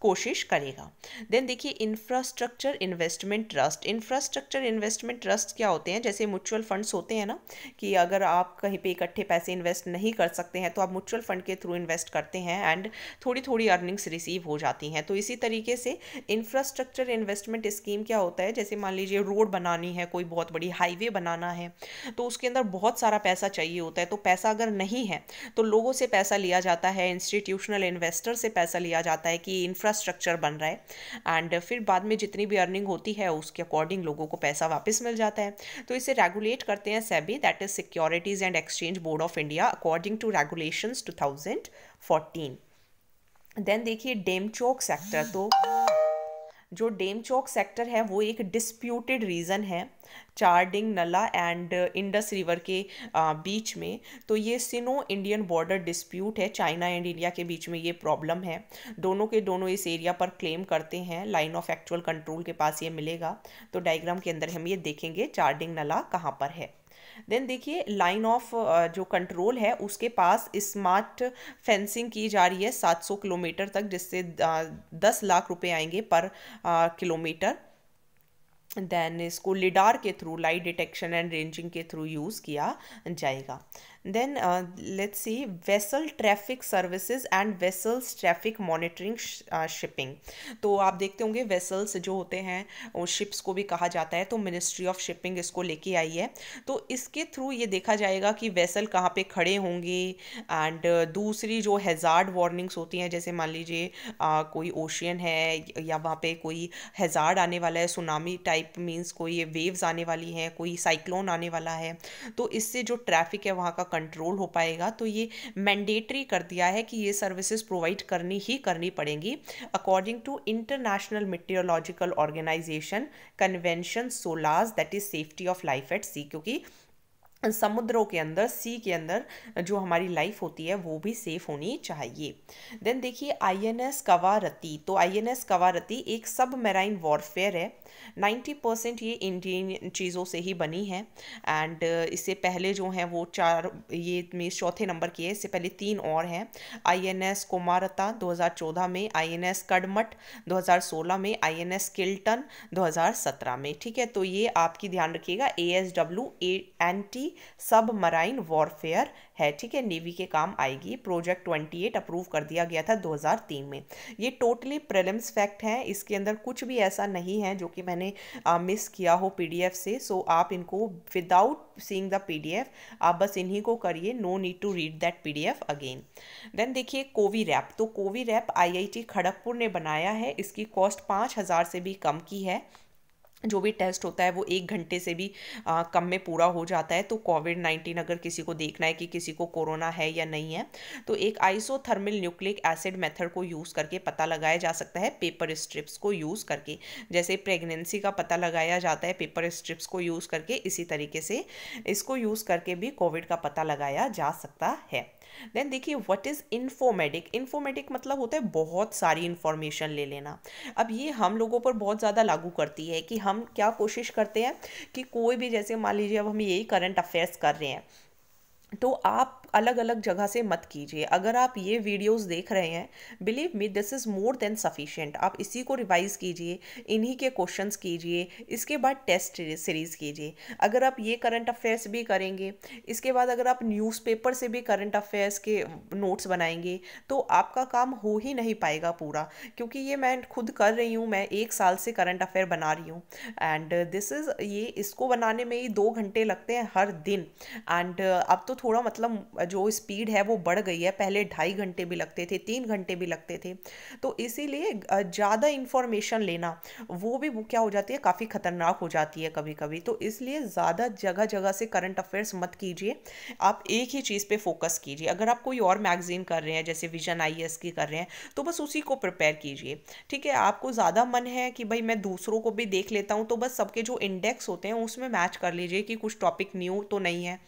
कोशिश करेगा देन देखिए infrastructure investment trust infrastructure investment trust क्या होते हैं जैसे म्यूचुअल फंड्स होते हैं ना कि अगर आप कहीं पे इकट्ठे पैसे इन्वेस्ट नहीं कर सकते हैं तो आप म्यूचुअल फंड के थ्रू इन्वेस्ट करते हैं एंड थोड़ी थोड़ी अर्निंग्स रिसीव हो जाती हैं तो इसी तरीके से इंफ्रास्ट्रक्चर इन्वेस्टमेंट स्कीम क्या होता है जैसे मान लीजिए रोड बनानी है कोई बहुत बड़ी हाईवे बनाना है तो उसके अंदर बहुत सारा पैसा चाहिए होता है तो पैसा अगर नहीं है तो लोगों से पैसा लिया जाता है इंस्टीट्यूशनल इन्वेस्टर से पैसा लिया जाता है कि इंफ्रास्ट्रक्चर बन रहा है एंड फिर बाद में जितनी भी अर्निंग होती है उसके अकॉर्डिंग लोगों को पैसा वापस मिल जाता है तो इसे रेगुलेट करते हैं SEBI that is securities and exchange board of India according to regulation two thousand fourteen then देखिए डेम चौक सेक्टर तो जो डेम चौक सेक्टर है वो एक डिस्प्यूटेड रीज़न है Charding Nala and Indus river के uh, बीच में तो ये सिनो इंडियन बॉर्डर डिस्प्यूट है चाइना एंड इंडिया के बीच में ये प्रॉब्लम है दोनों के दोनों इस एरिया पर क्लेम करते हैं लाइन ऑफ एक्चुअल कंट्रोल के पास ये मिलेगा तो डायग्राम के अंदर हम ये देखेंगे चार्डिंग नला कहाँ पर है देन देखिए लाइन ऑफ uh, जो कंट्रोल है उसके पास स्मार्ट फेंसिंग की जा रही है 700 किलोमीटर तक जिससे uh, दस लाख रुपए आएंगे पर किलोमीटर देन इसको लिडार के through light detection and ranging के थ्रू यूज़ किया जाएगा then let's see vessel traffic services and vessels traffic monitoring shipping तो आप देखते होंगे वेसल्स जो होते हैं शिप्स को भी कहा जाता है तो मिनिस्ट्री ऑफ शिपिंग इसको लेके आई है तो इसके थ्रू ये देखा जाएगा कि वेसल कहाँ पे खड़े होंगे एंड uh, दूसरी जो हैज़ार्ड वार्निंग्स होती हैं जैसे मान लीजिए uh, कोई ओशियन है या वहाँ पे कोई हैज़ार्ड आने वाला है सुनामी टाइप टाइप मीन्स कोई ये वेव्स आने वाली हैं कोई साइक्लोन आने वाला है तो इससे जो ट्रैफिक है वहाँ का कंट्रोल हो पाएगा तो ये मैंडेटरी कर दिया है कि ये सर्विसेज प्रोवाइड करनी ही करनी पड़ेंगी according to international meteorological organisation convention SOLAS that is safety of life at sea क्योंकि समुद्रों के अंदर सी के अंदर जो हमारी लाइफ होती है वो भी सेफ होनी चाहिए देन देखिए आईएनएस कवारती तो आईएनएस कवारती एक सब मेराइन वॉरफेयर है नाइन्टी परसेंट ये इंडियन चीज़ों से ही बनी है एंड uh, इससे पहले जो हैं वो चार ये मीन चौथे नंबर की है इससे पहले तीन और हैं आई एन एस कुमारता दो हज़ार चौदह में आई एन एस कडमट दो हज़ार सोलह में आई एन एस किल्टन दो हज़ार सत्रह में ठीक है तो ये आपकी ध्यान रखिएगा A S W A anti submarine warfare है ठीक है नेवी के काम आएगी प्रोजेक्ट 28 अप्रूव कर दिया गया था 2003 में ये टोटली प्रेलिम्स फैक्ट हैं इसके अंदर कुछ भी ऐसा नहीं है जो कि मैंने मिस किया हो पीडीएफ से सो आप इनको विदाउट सीइंग द पीडीएफ आप बस इन्हीं को करिए no need to read that PDF again then देखिए कोवी रैप तो कोवी रैप आईआईटी खड़गपुर ने बनाया है इसकी कॉस्ट पाँच हज़ार से भी कम की है जो भी टेस्ट होता है वो एक घंटे से भी आ, कम में पूरा हो जाता है तो कोविड नाइन्टीन अगर किसी को देखना है कि किसी को कोरोना है या नहीं है तो एक आइसोथर्मल न्यूक्लिक एसिड मेथड को यूज़ करके पता लगाया जा सकता है पेपर स्ट्रिप्स को यूज़ करके जैसे प्रेगनेंसी का पता लगाया जाता है पेपर स्ट्रिप्स को यूज़ करके इसी तरीके से इसको यूज़ करके भी कोविड का पता लगाया जा सकता है देन देखिए व्हाट इज़ इन्फोमेटिक इन्फोमेटिक मतलब होता है बहुत सारी इन्फॉर्मेशन ले लेना अब ये हम लोगों पर बहुत ज़्यादा लागू करती है कि हम हम क्या कोशिश करते हैं कि कोई भी जैसे मान लीजिए अब हम यही करंट अफेयर्स कर रहे हैं तो आप अलग अलग जगह से मत कीजिए अगर आप ये वीडियोस देख रहे हैं believe me this is more than sufficient आप इसी को रिवाइज़ कीजिए इन्हीं के क्वेश्चंस कीजिए इसके बाद टेस्ट सीरीज़ कीजिए अगर आप ये करंट अफेयर्स भी करेंगे इसके बाद अगर आप न्यूज़पेपर से भी करंट अफेयर्स के नोट्स बनाएंगे तो आपका काम हो ही नहीं पाएगा पूरा क्योंकि ये मैं खुद कर रही हूँ मैं एक साल से करंट अफेयर बना रही हूँ एंड दिस इज़ ये इसको बनाने में ही दो घंटे लगते हैं हर दिन एंड अब तो थोड़ा मतलब जो स्पीड है वो बढ़ गई है पहले ढाई घंटे भी लगते थे तीन घंटे भी लगते थे तो इसीलिए ज़्यादा इन्फॉर्मेशन लेना वो भी वो क्या हो जाती है काफ़ी ख़तरनाक हो जाती है कभी कभी तो इसलिए ज़्यादा जगह जगह से करंट अफेयर्स मत कीजिए आप एक ही चीज़ पर फोकस कीजिए अगर आप कोई और मैगज़ीन कर रहे हैं जैसे विजन आई की कर रहे हैं तो बस उसी को प्रिपेयर कीजिए ठीक है आपको ज़्यादा मन है कि भाई मैं दूसरों को भी देख लेता हूँ तो बस सबके जो इंडेक्स होते हैं उसमें मैच कर लीजिए कि कुछ टॉपिक न्यू तो नहीं है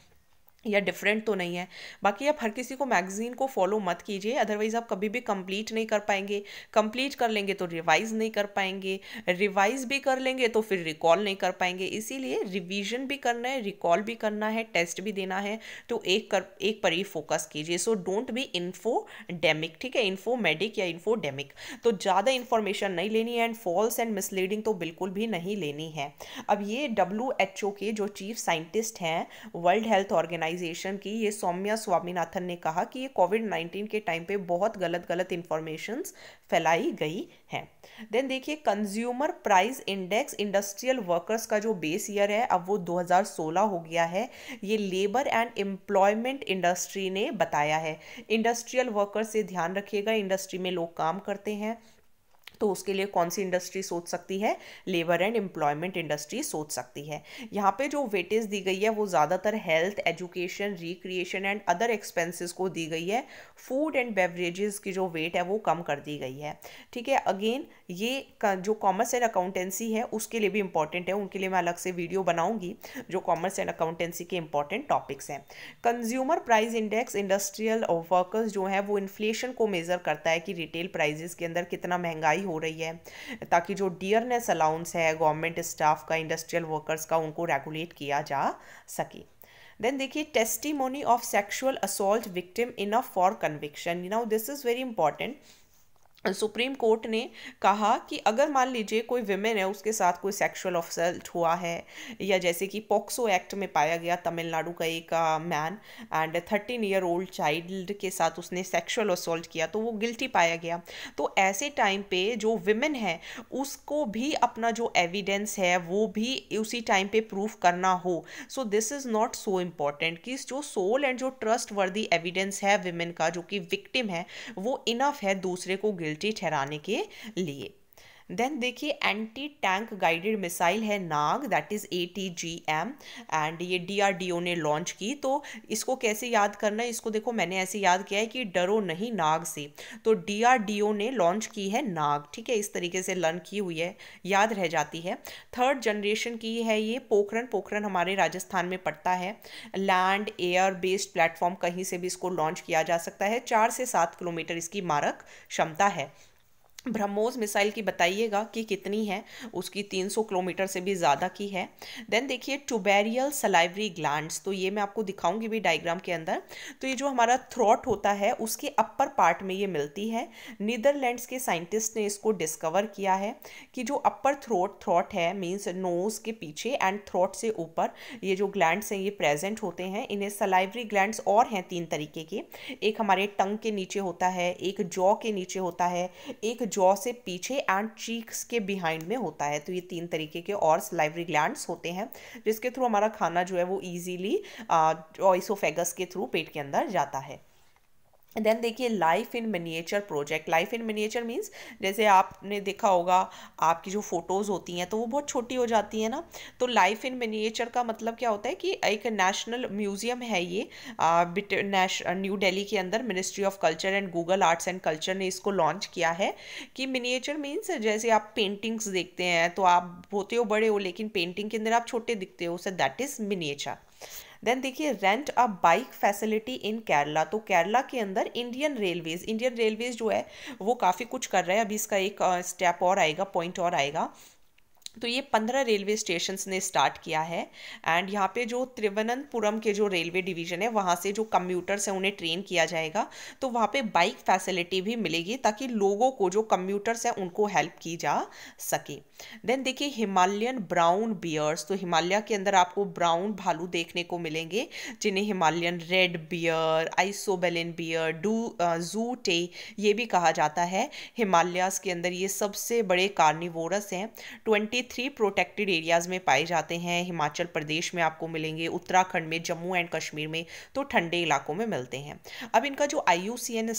या डिफरेंट तो नहीं है बाकी आप हर किसी को मैगज़ीन को फॉलो मत कीजिए अदरवाइज़ आप कभी भी कंप्लीट नहीं कर पाएंगे कंप्लीट कर लेंगे तो रिवाइज़ नहीं कर पाएंगे रिवाइज़ भी कर लेंगे तो फिर रिकॉल नहीं कर पाएंगे इसीलिए रिवीजन भी करना है रिकॉल भी करना है टेस्ट भी देना है तो एक कर एक पर ही फोकस कीजिए so don't be infodemic ठीक है इन्फो मेडिक या इन्फोडेमिक तो ज़्यादा इन्फॉर्मेशन नहीं लेनी है एंड फॉल्स एंड मिसलीडिंग तो बिल्कुल भी नहीं लेनी है अब ये डब्ल्यू के जो चीफ साइंटिस्ट हैं वर्ल्ड हेल्थ ऑर्गेनाइज ऑर्गेनाइजेशन की ये सौम्या स्वामीनाथन ने कहा कि ये कोविड नाइन्टीन के टाइम पे बहुत गलत गलत इन्फॉर्मेशंस फैलाई गई हैं देन देखिए consumer price index industrial workers का जो बेस ईयर है अब वो 2016 हो गया है ये लेबर एंड एम्प्लॉयमेंट इंडस्ट्री ने बताया है इंडस्ट्रियल वर्कर्स से ध्यान रखिएगा इंडस्ट्री में लोग काम करते हैं तो उसके लिए कौन सी इंडस्ट्री सोच सकती है लेबर एंड एम्प्लॉयमेंट इंडस्ट्री सोच सकती है यहाँ पे जो वेटेज दी गई है वो ज़्यादातर health education recreation and other expenses को दी गई है फूड एंड बेवरेजेस की जो वेट है वो कम कर दी गई है ठीक है अगेन ये जो कॉमर्स एंड अकाउंटेंसी है उसके लिए भी इंपॉर्टेंट है उनके लिए मैं अलग से वीडियो बनाऊंगी जो कॉमर्स एंड अकाउंटेंसी के इंपॉर्टेंट टॉपिक्स हैं consumer price index industrial workers जो है वो इन्फ्लेशन को मेज़र करता है कि रिटेल प्राइजेस के अंदर कितना महंगाई हो हो रही है ताकि जो डियरनेस अलाउंस है गवर्नमेंट स्टाफ का इंडस्ट्रियल वर्कर्स का उनको रेगुलेट किया जा सके देन देखिए testimony of sexual assault victim enough for conviction now this is very important supreme court ने कहा कि अगर मान लीजिए कोई विमेन है उसके साथ कोई सेक्सुअल ऑफसल्ट हुआ है या जैसे कि पॉक्सो एक्ट में पाया गया तमिलनाडु का एक man and thirteen year old child के साथ उसने सेक्सुअल असल्ट किया तो वो गिल्टी पाया गया तो ऐसे टाइम पे जो विमेन है उसको भी अपना जो एविडेंस है वो भी उसी टाइम पे प्रूफ करना हो so this is not so important कि जो सोल एंड जो ट्रस्ट वर्दी एविडेंस है विमेन का जो कि विक्टिम है वो इनफ है दूसरे को गिल्ट रिस्पॉन्सिबिलिटी ठहराने के लिए देन देखिए एंटी टैंक गाइडेड मिसाइल है Nag that is A T G M and ये डी डी आर ओ ने लॉन्च की तो इसको कैसे याद करना है इसको देखो मैंने ऐसे याद किया है कि डरो नहीं नाग से तो डी डी आर ओ ने लॉन्च की है नाग ठीक है इस तरीके से लर्न की हुई है याद रह जाती है थर्ड जनरेशन की है ये पोखरन पोखरन हमारे राजस्थान में पड़ता है लैंड एयर बेस्ड प्लेटफॉर्म कहीं से भी इसको लॉन्च किया जा सकता है चार से सात किलोमीटर इसकी मारक क्षमता है ब्रह्मोस मिसाइल की बताइएगा कि कितनी है उसकी 300 किलोमीटर से भी ज़्यादा की है देन देखिए टूबेरियल सलाइवरी ग्लैंड्स तो ये मैं आपको दिखाऊंगी भी डायग्राम के अंदर तो ये जो हमारा थ्रॉट होता है उसके अपर पार्ट में ये मिलती है नीदरलैंड्स के साइंटिस्ट ने इसको डिस्कवर किया है कि जो अपर थ्रोट थ्रॉट है मीन्स नोज़ के पीछे एंड थ्रॉट से ऊपर ये जो ग्लैंड्स हैं ये प्रेजेंट होते हैं इन्हें सलाइवरी ग्लैंड्स और हैं तीन तरीके के एक हमारे टंग के नीचे होता है एक जॉ के नीचे होता है एक जॉ से पीछे एंड चीक्स के बिहाइंड में होता है तो ये तीन तरीके के और स्लाइवरी ग्लैंड होते हैं जिसके थ्रू हमारा खाना जो है वो ईजीली ऑइसोफेगस के थ्रू पेट के अंदर जाता है एंड देन देखिए life in miniature project life in miniature means जैसे आपने देखा होगा आपकी जो फ़ोटोज़ होती हैं तो वो बहुत छोटी हो जाती हैं ना तो लाइफ इन मिनिएचर का मतलब क्या होता है कि एक नेशनल म्यूज़ियम है ये न्यू दिल्ली के अंदर ministry of culture and Google arts and culture ने इसको लॉन्च किया है कि मिनिएचर मीन्स जैसे आप पेंटिंग्स देखते हैं तो आप होते हो बड़े हो लेकिन पेंटिंग के अंदर आप छोटे दिखते हो so that is miniature then देखिए rent a bike facility in Kerala तो केरला के अंदर इंडियन रेलवेज इंडियन रेलवेज जो है वो काफ़ी कुछ कर रहा है अभी इसका एक स्टेप और आएगा पॉइंट और आएगा तो ये पंद्रह रेलवे स्टेशन ने स्टार्ट किया है एंड यहाँ पे जो त्रिवनंतपुरम के जो रेलवे डिवीजन है वहाँ से जो कम्यूटर्स हैं उन्हें ट्रेन किया जाएगा तो वहाँ पे बाइक फैसिलिटी भी मिलेगी ताकि लोगों को जो कम्यूटर्स हैं उनको हेल्प की जा सके देन देखिए हिमालयन ब्राउन बियर्स तो हिमालय के अंदर आपको ब्राउन भालू देखने को मिलेंगे जिन्हें Himalayan red bear isabelline bear डू जू टे ये भी कहा जाता है हिमालयस के अंदर ये सबसे बड़े कार्निवोरस हैं ट्वेंटी थ्री प्रोटेक्टेड एरियाज़ में पाए जाते हैं हिमाचल प्रदेश में आपको मिलेंगे उत्तराखंड में जम्मू एंड कश्मीर में तो ठंडे इलाकों में मिलते हैं अब इनका जो आई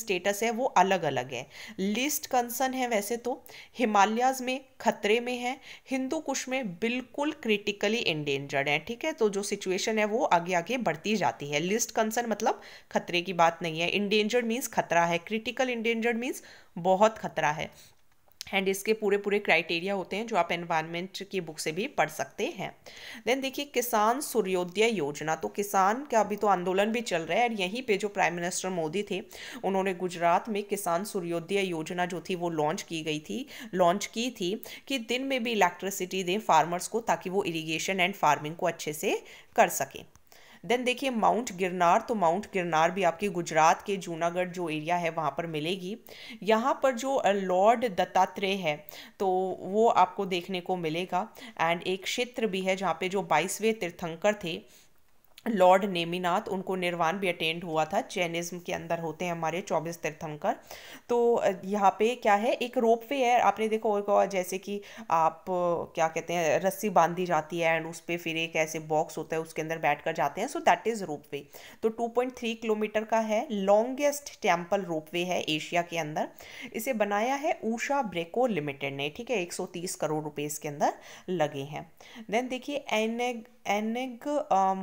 स्टेटस है वो अलग अलग है लिस्ट कंसर्न है वैसे तो हिमालयाज़ में खतरे में में है हिंदू कुश में बिल्कुल क्रिटिकली इंडेंजर्ड है ठीक है तो जो सिचुएशन है वो आगे आगे बढ़ती जाती है लिस्ट कंसर्न मतलब खतरे की बात नहीं है इंडेंजर्ड मीन्स खतरा है क्रिटिकल इंडेंजर्ड मीन्स बहुत खतरा है एंड इसके पूरे पूरे क्राइटेरिया होते हैं जो आप एनवायरमेंट की बुक से भी पढ़ सकते हैं देन देखिए किसान सूर्योदय योजना तो किसान का अभी तो आंदोलन भी चल रहा है और यहीं पे जो प्राइम मिनिस्टर मोदी थे उन्होंने गुजरात में किसान सूर्योदय योजना जो थी वो लॉन्च की गई थी लॉन्च की थी कि दिन में भी इलेक्ट्रिसिटी दें फार्मर्स को ताकि वो इरीगेशन एंड फार्मिंग को अच्छे से कर सकें देन देखिए माउंट गिरनार तो माउंट गिरनार भी आपके गुजरात के जूनागढ़ जो एरिया है वहाँ पर मिलेगी यहाँ पर जो लॉर्ड दत्तात्रेय है तो वो आपको देखने को मिलेगा एंड एक क्षेत्र भी है जहाँ पे जो बाईसवें तीर्थंकर थे लॉर्ड नेमीनाथ उनको निर्वाण भी अटेंड हुआ था जैनिज्म के अंदर होते हैं हमारे चौबीस तीर्थंकर तो यहाँ पे क्या है एक रोप वे है आपने देखो होगा जैसे कि आप क्या कहते हैं रस्सी बांधी जाती है एंड उस पर फिर एक ऐसे बॉक्स होता है उसके अंदर बैठ कर जाते हैं सो दैट इज़ रोप वे तो टू पॉइंट थ्री किलोमीटर का है लॉन्गेस्ट टेम्पल रोप वे है एशिया के अंदर इसे बनाया है ऊषा ब्रेको लिमिटेड ने ठीक है एक सौ तीस करोड़ रुपये इसके अंदर लगे हैं देन देखिए एन एनेग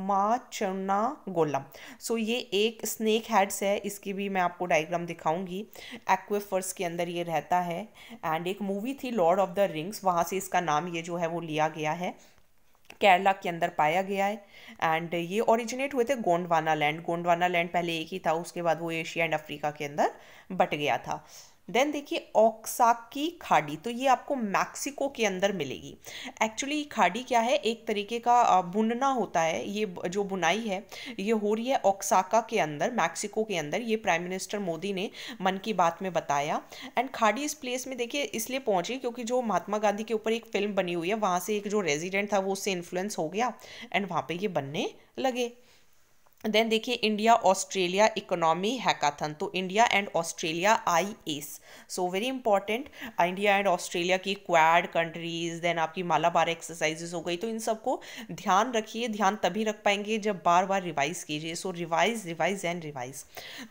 मा चना गोलम सो ये एक स्नेक हेड्स है इसकी भी मैं आपको डायग्राम दिखाऊंगी एक्वेफर्स के अंदर ये रहता है एंड एक मूवी थी लॉर्ड ऑफ द रिंग्स वहाँ से इसका नाम ये जो है वो लिया गया है केरला के अंदर पाया गया है एंड ये ओरिजिनेट हुए थे गोंडवाना लैंड गोंडवाना लैंड पहले एक ही था उसके बाद वो एशिया एंड अफ्रीका के अंदर बट गया था देन देखिए ओक्साकी खाड़ी तो ये आपको मैक्सिको के अंदर मिलेगी एक्चुअली खाड़ी क्या है एक तरीके का बुनना होता है ये जो बुनाई है ये हो रही है ओक्साका के अंदर मैक्सिको के अंदर ये प्राइम मिनिस्टर मोदी ने मन की बात में बताया एंड खाड़ी इस प्लेस में देखिए इसलिए पहुंची क्योंकि जो महात्मा गांधी के ऊपर एक फिल्म बनी हुई है वहाँ से एक जो रेजिडेंट था वो उससे इन्फ्लुएंस हो गया एंड वहाँ पे ये बनने लगे देन देखिए इंडिया ऑस्ट्रेलिया इकोनॉमी हैकाथन तो India and Australia I S so very important India and Australia की क्वाड कंट्रीज देन आपकी माला बार एक्सरसाइज हो गई तो इन सबको ध्यान रखिए ध्यान तभी रख पाएंगे जब बार बार रिवाइज कीजिए so revise revise and revise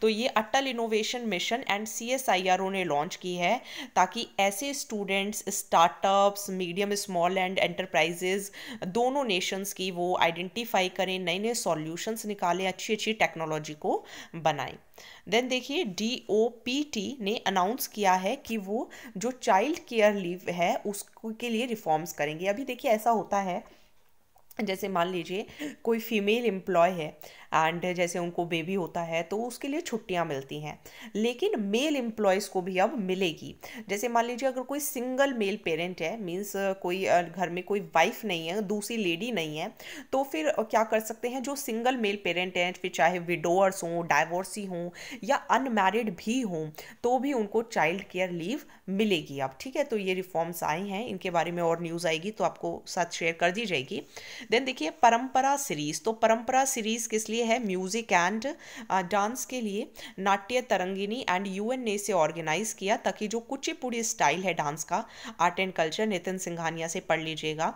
तो ये Atal innovation mission and C S I R O ने लॉन्च की है ताकि ऐसे students startups medium small and enterprises दोनों नेशंस की वो आइडेंटिफाई करें नए नए सॉल्यूशंस निकालें वाले अच्छी अच्छी टेक्नोलॉजी को बनाएं देन देखिए डी ओ पी टी ने अनाउंस किया है कि वो जो चाइल्ड केयर लीव है उसके लिए रिफॉर्म्स करेंगे अभी देखिए ऐसा होता है जैसे मान लीजिए कोई फीमेल एम्प्लॉय है एंड जैसे उनको बेबी होता है तो उसके लिए छुट्टियाँ मिलती हैं लेकिन मेल एम्प्लॉयज़ को भी अब मिलेगी जैसे मान लीजिए अगर कोई सिंगल मेल पेरेंट है मीन्स कोई घर में कोई वाइफ नहीं है दूसरी लेडी नहीं है तो फिर क्या कर सकते हैं जो सिंगल मेल पेरेंट हैं फिर चाहे विडोअर्स हों डाइवोर्सी हों या अनमैरिड भी हों तो भी उनको चाइल्ड केयर लीव मिलेगी अब ठीक है तो ये रिफॉर्म्स आए हैं इनके बारे में और न्यूज़ आएगी तो आपको साथ शेयर कर दी जाएगी देन देखिए परंपरा सीरीज़ तो परंपरा सीरीज़ किस लिए लिए है म्यूज़िक एंड डांस के लिए नाट्य तरंगिनी एंड यूएन ने से ऑर्गेनाइज़ किया ताकि जो कुचिपुड़ी स्टाइल है डांस का art and culture Nitin Singhania से पढ़ लीजिएगा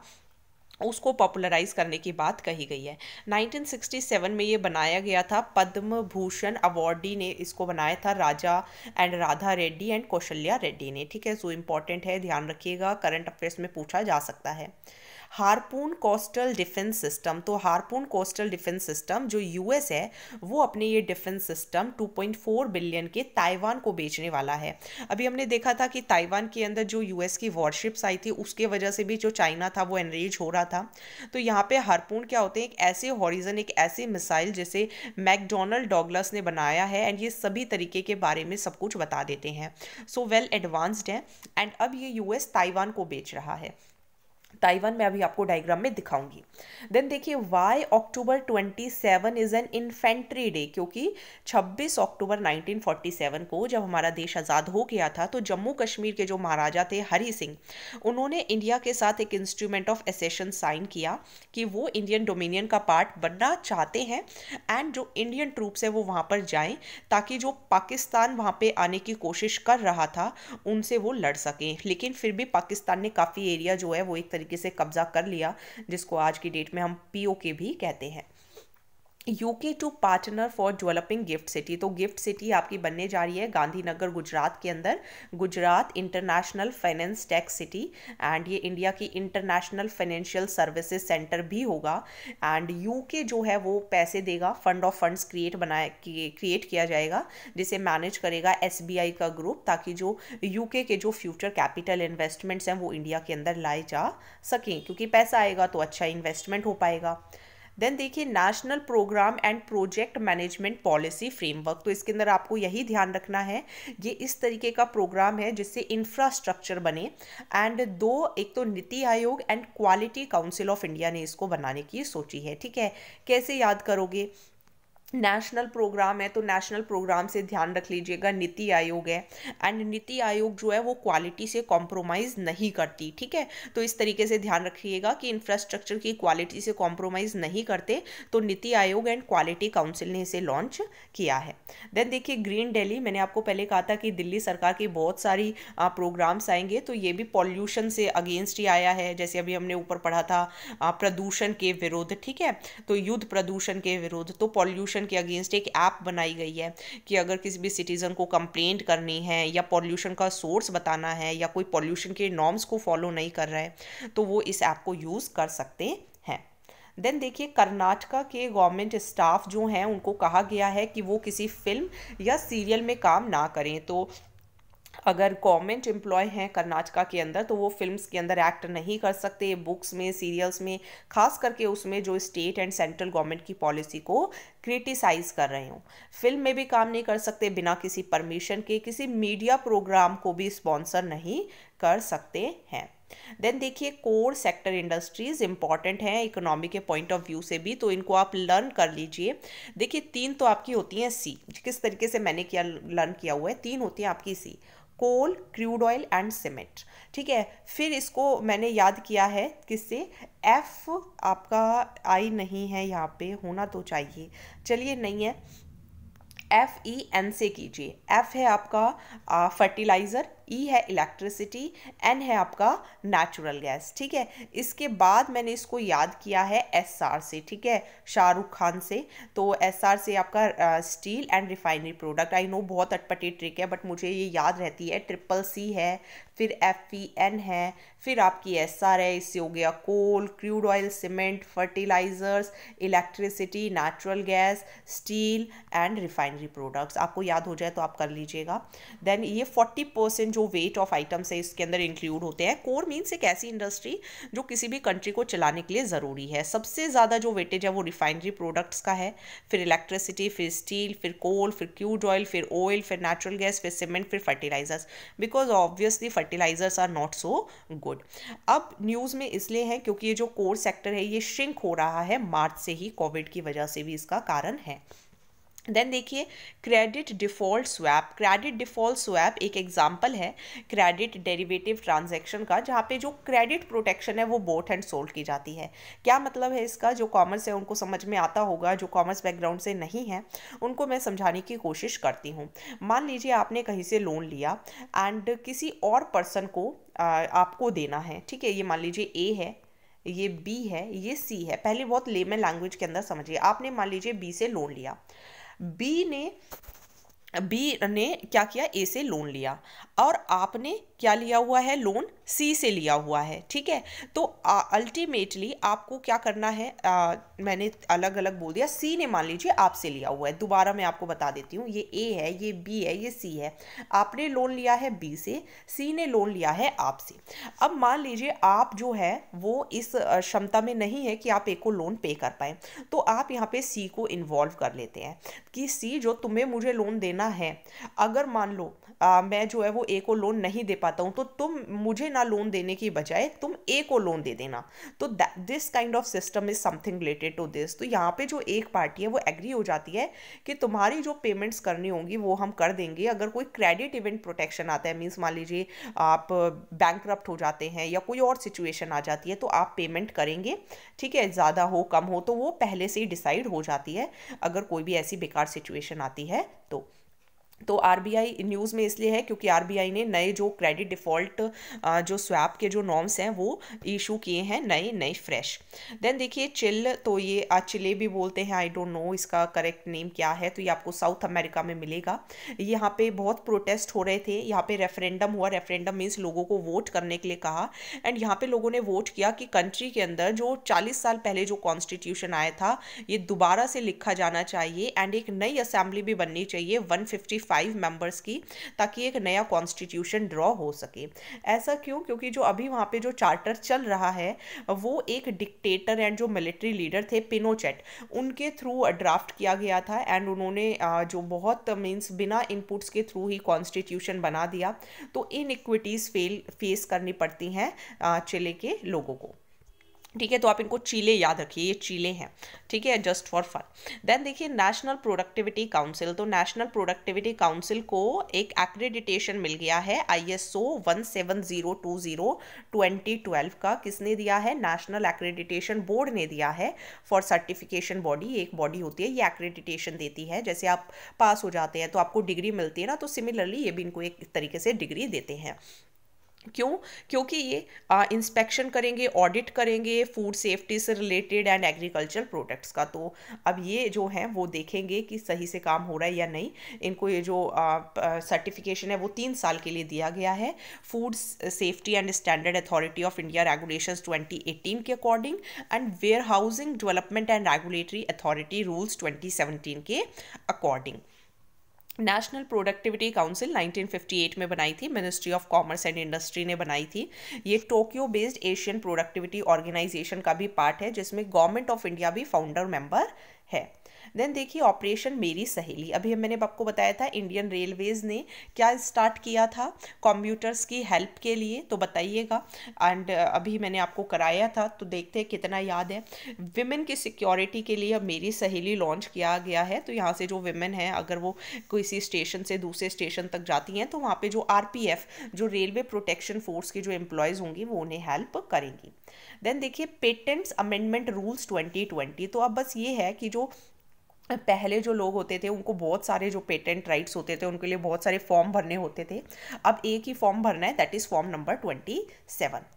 उसको पॉपुलराइज करने की बात कही गई है 1967 में ये बनाया गया था पद्म भूषण अवार्डी ने इसको बनाया था राजा एंड राधा रेड्डी एंड कौशल्या रेड्डी ने ठीक है सो इम्पॉर्टेंट है ध्यान रखिएगा करंट अफेयर्स में पूछा जा सकता है हारपून कोस्टल डिफेंस सिस्टम तो हारपून कोस्टल डिफेंस सिस्टम जो यूएस है वो अपने ये डिफेंस सिस्टम 2.4 बिलियन के ताइवान को बेचने वाला है अभी हमने देखा था कि ताइवान के अंदर जो यूएस की वॉरशिप्स आई थी उसके वजह से भी जो चाइना था वो एनरेज हो रहा था तो यहाँ पे हारपून क्या होते हैं एक ऐसे हॉरिजन एक ऐसे मिसाइल जैसे मैकडोनल्ड डॉगलस ने बनाया है एंड ये सभी तरीके के बारे में सब कुछ बता देते हैं सो वेल एडवांस्ड है एंड अब ये यूएस ताइवान को बेच रहा है ताइवान मैं अभी आपको डायग्राम में दिखाऊंगी देन देखिए why October 27 is an infantry day क्योंकि 26 अक्टूबर 1947 को जब हमारा देश आज़ाद हो गया था तो जम्मू कश्मीर के जो महाराजा थे हरी सिंह उन्होंने इंडिया के साथ एक इंस्ट्रूमेंट ऑफ एसेशन साइन किया कि वो इंडियन डोमिनियन का पार्ट बनना चाहते हैं एंड जो इंडियन ट्रूप्स हैं वो वहाँ पर जाएं ताकि जो पाकिस्तान वहाँ पर आने की कोशिश कर रहा था उनसे वो लड़ सकें लेकिन फिर भी पाकिस्तान ने काफ़ी एरिया जो है वो एक तरीके तरीके से कब्ज़ा कर लिया जिसको आज की डेट में हम पी भी कहते हैं UK to partner for developing gift city तो गिफ्ट सिटी आपकी बनने जा रही है गांधीनगर गुजरात के अंदर Gujarat international finance tax city and ये इंडिया की इंटरनेशनल फाइनेंशियल सर्विसेज सेंटर भी होगा एंड यूके जो है वो पैसे देगा फंड ऑफ फंड्स क्रिएट बनाए क्रिएट किया जाएगा जिसे मैनेज करेगा एस का ग्रुप ताकि जो यूके के जो फ्यूचर कैपिटल इन्वेस्टमेंट्स हैं वो इंडिया के अंदर लाए जा सकें क्योंकि पैसा आएगा तो अच्छा इन्वेस्टमेंट हो पाएगा देन देखिए national programme and project management policy framework तो इसके अंदर आपको यही ध्यान रखना है ये इस तरीके का प्रोग्राम है जिससे इंफ्रास्ट्रक्चर बने एंड दो एक तो NITI Aayog and quality council of India ने इसको बनाने की सोची है ठीक है कैसे याद करोगे नेशनल प्रोग्राम है तो नेशनल प्रोग्राम से ध्यान रख लीजिएगा नीति आयोग है एंड नीति आयोग जो है वो क्वालिटी से कॉम्प्रोमाइज़ नहीं करती ठीक है तो इस तरीके से ध्यान रखिएगा कि इंफ्रास्ट्रक्चर की क्वालिटी से कॉम्प्रोमाइज़ नहीं करते तो NITI Aayog and quality council ने इसे लॉन्च किया है देन देखिए ग्रीन डेली मैंने आपको पहले कहा था कि दिल्ली सरकार की बहुत सारी प्रोग्राम्स आएंगे तो ये भी पॉल्यूशन से अगेंस्ट ही आया है जैसे अभी हमने ऊपर पढ़ा था प्रदूषण के विरोध ठीक है तो युद्ध प्रदूषण के विरोध तो पॉल्यूशन पॉल्यूशन के अगेंस्ट एक ऐप बनाई गई है कि अगर किसी भी सिटीज़न को कंप्लेंट करनी है या पॉल्यूशन का सोर्स बताना है या कोई पॉल्यूशन के नॉर्म्स को फॉलो नहीं कर रहा है तो वो इस ऐप को यूज़ कर सकते हैं देन देखिए कर्नाटका के गवर्नमेंट स्टाफ जो हैं उनको कहा गया है कि वो किसी फिल्म या सीरियल में काम ना करें तो अगर गवर्नमेंट एम्प्लॉय हैं कर्नाटका के अंदर तो वो फिल्म्स के अंदर एक्ट नहीं कर सकते बुक्स में सीरियल्स में खास करके उसमें जो स्टेट एंड सेंट्रल गवर्नमेंट की पॉलिसी को क्रिटिसाइज कर रहे हों फिल्म में भी काम नहीं कर सकते बिना किसी परमिशन के किसी मीडिया प्रोग्राम को भी स्पॉन्सर नहीं कर सकते हैं देन देखिए कोर सेक्टर इंडस्ट्रीज इंपॉर्टेंट हैं इकोनॉमी के पॉइंट ऑफ व्यू से भी तो इनको आप लर्न कर लीजिए देखिए तीन तो आपकी होती हैं सी किस तरीके से मैंने किया लर्न किया हुआ है तीन होती हैं आपकी C coal crude oil and cement ठीक है फिर इसको मैंने याद किया है किससे एफ आपका आई नहीं है यहाँ पे होना तो चाहिए चलिए नहीं है एफ ई एन से कीजिए एफ है आपका फर्टिलाइज़र ई e है इलेक्ट्रिसिटी एन है आपका नेचुरल गैस ठीक है इसके बाद मैंने इसको याद किया है एस आर से ठीक है शाहरुख खान से तो एस आर से आपका steel and refinery product I know बहुत अटपटी ट्रिक है बट मुझे ये याद रहती है ट्रिपल सी है फिर एफ ई एन है फिर आपकी एस आर है इससे हो गया coal crude oil cement fertilisers electricity natural gas steel and refinery products आपको याद हो जाए तो आप कर लीजिएगा देन ये फोर्टी परसेंट जो वेट ऑफ आइटम्स है इसके अंदर इंक्लूड होते हैं कोर मीन्स एक ऐसी इंडस्ट्री जो किसी भी कंट्री को चलाने के लिए ज़रूरी है सबसे ज़्यादा जो वेटेज है वो रिफाइनरी प्रोडक्ट्स का है फिर इलेक्ट्रिसिटी फिर स्टील फिर कोल फिर क्यूड ऑयल फिर ऑयल फिर नेचुरल गैस फिर सीमेंट फिर fertilisers because obviously fertilisers are not so good अब न्यूज़ में इसलिए है क्योंकि ये जो कोर सेक्टर है ये श्रिंक हो रहा है मार्च से ही कोविड की वजह से भी इसका कारण है देन देखिए credit default swap credit default swap एक एग्जांपल है क्रेडिट डेरिवेटिव ट्रांजैक्शन का जहाँ पे जो क्रेडिट प्रोटेक्शन है वो बोट एंड सोल्ड की जाती है क्या मतलब है इसका जो कॉमर्स है उनको समझ में आता होगा जो कॉमर्स बैकग्राउंड से नहीं है उनको मैं समझाने की कोशिश करती हूँ मान लीजिए आपने कहीं से लोन लिया एंड किसी और पर्सन को आ, आपको देना है ठीक है ये मान लीजिए ए है ये बी है ये सी है पहले बहुत लेमन लैंग्वेज के अंदर समझिए आपने मान लीजिए बी से लोन लिया Vine बी ने क्या किया ए से लोन लिया और आपने क्या लिया हुआ है लोन सी से लिया हुआ है ठीक है तो अल्टीमेटली आपको क्या करना है आ, मैंने अलग अलग बोल दिया सी ने मान लीजिए आपसे लिया हुआ है दोबारा मैं आपको बता देती हूँ ये ए है ये बी है ये सी है आपने लोन लिया है बी से सी ने लोन लिया है आपसे अब मान लीजिए आप जो है वो इस क्षमता में नहीं है कि आप ए को लोन पे कर पाए तो आप यहाँ पे सी को इन्वॉल्व कर लेते हैं कि सी जो तुम्हें मुझे लोन देना करना है अगर मान लो आ, मैं जो है वो ए को लोन नहीं दे पाता हूँ तो तुम मुझे ना लोन देने की बजाय तुम ए को लोन दे देना तो this kind of system is something related to this तो यहाँ पे जो एक पार्टी है वो एग्री हो जाती है कि तुम्हारी जो पेमेंट्स करनी होंगी वो हम कर देंगे अगर कोई क्रेडिट इवेंट प्रोटेक्शन आता है मीन्स मान लीजिए आप बैंक हो जाते हैं या कोई और सिचुएशन आ जाती है तो आप पेमेंट करेंगे ठीक है ज़्यादा हो कम हो तो वो पहले से ही डिसाइड हो जाती है अगर कोई भी ऐसी बेकार सिचुएशन आती है तो तो आर न्यूज़ में इसलिए है क्योंकि आर ने नए जो क्रेडिट डिफ़ॉल्ट जो स्वैप के जो नॉर्म्स हैं वो इशू किए हैं नए नए फ्रेश देन देखिए चिल तो ये चिले भी बोलते हैं आई डोंट नो इसका करेक्ट नेम क्या है तो ये आपको साउथ अमेरिका में मिलेगा यहाँ पे बहुत प्रोटेस्ट हो रहे थे यहाँ पे रेफरेंडम हुआ रेफरेंडम मीन्स लोगों को वोट करने के लिए कहा एंड यहाँ पर लोगों ने वोट किया कि कंट्री के अंदर जो चालीस साल पहले जो कॉन्स्टिट्यूशन आया था ये दोबारा से लिखा जाना चाहिए एंड एक नई असेंबली भी बननी चाहिए वन फिफ्टी फाइव मेंबर्स की ताकि एक नया कॉन्स्टिट्यूशन ड्रॉ हो सके ऐसा क्यों क्योंकि जो अभी वहाँ पे जो चार्टर चल रहा है वो एक डिक्टेटर एंड जो मिलिट्री लीडर थे पिनोचेट उनके थ्रू ड्राफ्ट किया गया था एंड उन्होंने जो बहुत मीन्स बिना इनपुट्स के थ्रू ही कॉन्स्टिट्यूशन बना दिया तो इन फेल फेस करनी पड़ती हैं चिले के लोगों को ठीक है तो आप इनको चीले याद रखिए ये चीले हैं ठीक है जस्ट फॉर फन देन देखिए नेशनल प्रोडक्टिविटी काउंसिल तो नेशनल प्रोडक्टिविटी काउंसिल को एक एक्रेडिटेशन मिल गया है I S O one seven zero two zero twenty twelve का किसने दिया है नेशनल एक्रेडिटेशन बोर्ड ने दिया है फॉर सर्टिफिकेशन बॉडी एक बॉडी होती है ये एक्रेडिटेशन देती है जैसे आप पास हो जाते हैं तो आपको डिग्री मिलती है ना तो सिमिलरली ये भी इनको एक तरीके से डिग्री देते हैं क्यों क्योंकि ये इंस्पेक्शन करेंगे ऑडिट करेंगे फूड सेफ्टी से रिलेटेड एंड एग्रीकल्चर प्रोडक्ट्स का तो अब ये जो है वो देखेंगे कि सही से काम हो रहा है या नहीं इनको ये जो सर्टिफिकेशन है वो तीन साल के लिए दिया गया है food safety and standard authority of India regulation twenty eighteen के according and warehousing development and regulatory authority rules twenty seventeen के अकॉर्डिंग नेशनल प्रोडक्टिविटी काउंसिल 1958 में बनाई थी ministry of commerce and industry ने बनाई थी ये Tokyo based Asian productivity organisation का भी पार्ट है जिसमें गवर्नमेंट ऑफ इंडिया भी फाउंडर मेंबर है देन देखिए ऑपरेशन मेरी सहेली अभी मैंने आपको बताया था इंडियन रेलवेज़ ने क्या स्टार्ट किया था कॉम्प्यूटर्स की हेल्प के लिए तो बताइएगा एंड अभी मैंने आपको कराया था तो देखते हैं कितना याद है विमेन की सिक्योरिटी के लिए अब मेरी सहेली लॉन्च किया गया है तो यहाँ से जो विमेन है अगर वो किसी स्टेशन से दूसरे स्टेशन तक जाती हैं तो वहाँ पर जो आर जो रेलवे प्रोटेक्शन फोर्स की जो एम्प्लॉयज़ होंगी वो उन्हें हेल्प करेंगी देन देखिए पेटेंट्स अमेंडमेंट रूल्स 2020 तो अब बस ये है कि जो पहले जो लोग होते थे उनको बहुत सारे जो पेटेंट राइट्स होते थे उनके लिए बहुत सारे फॉर्म भरने होते थे अब एक ही फॉर्म भरना है that is form number twenty seven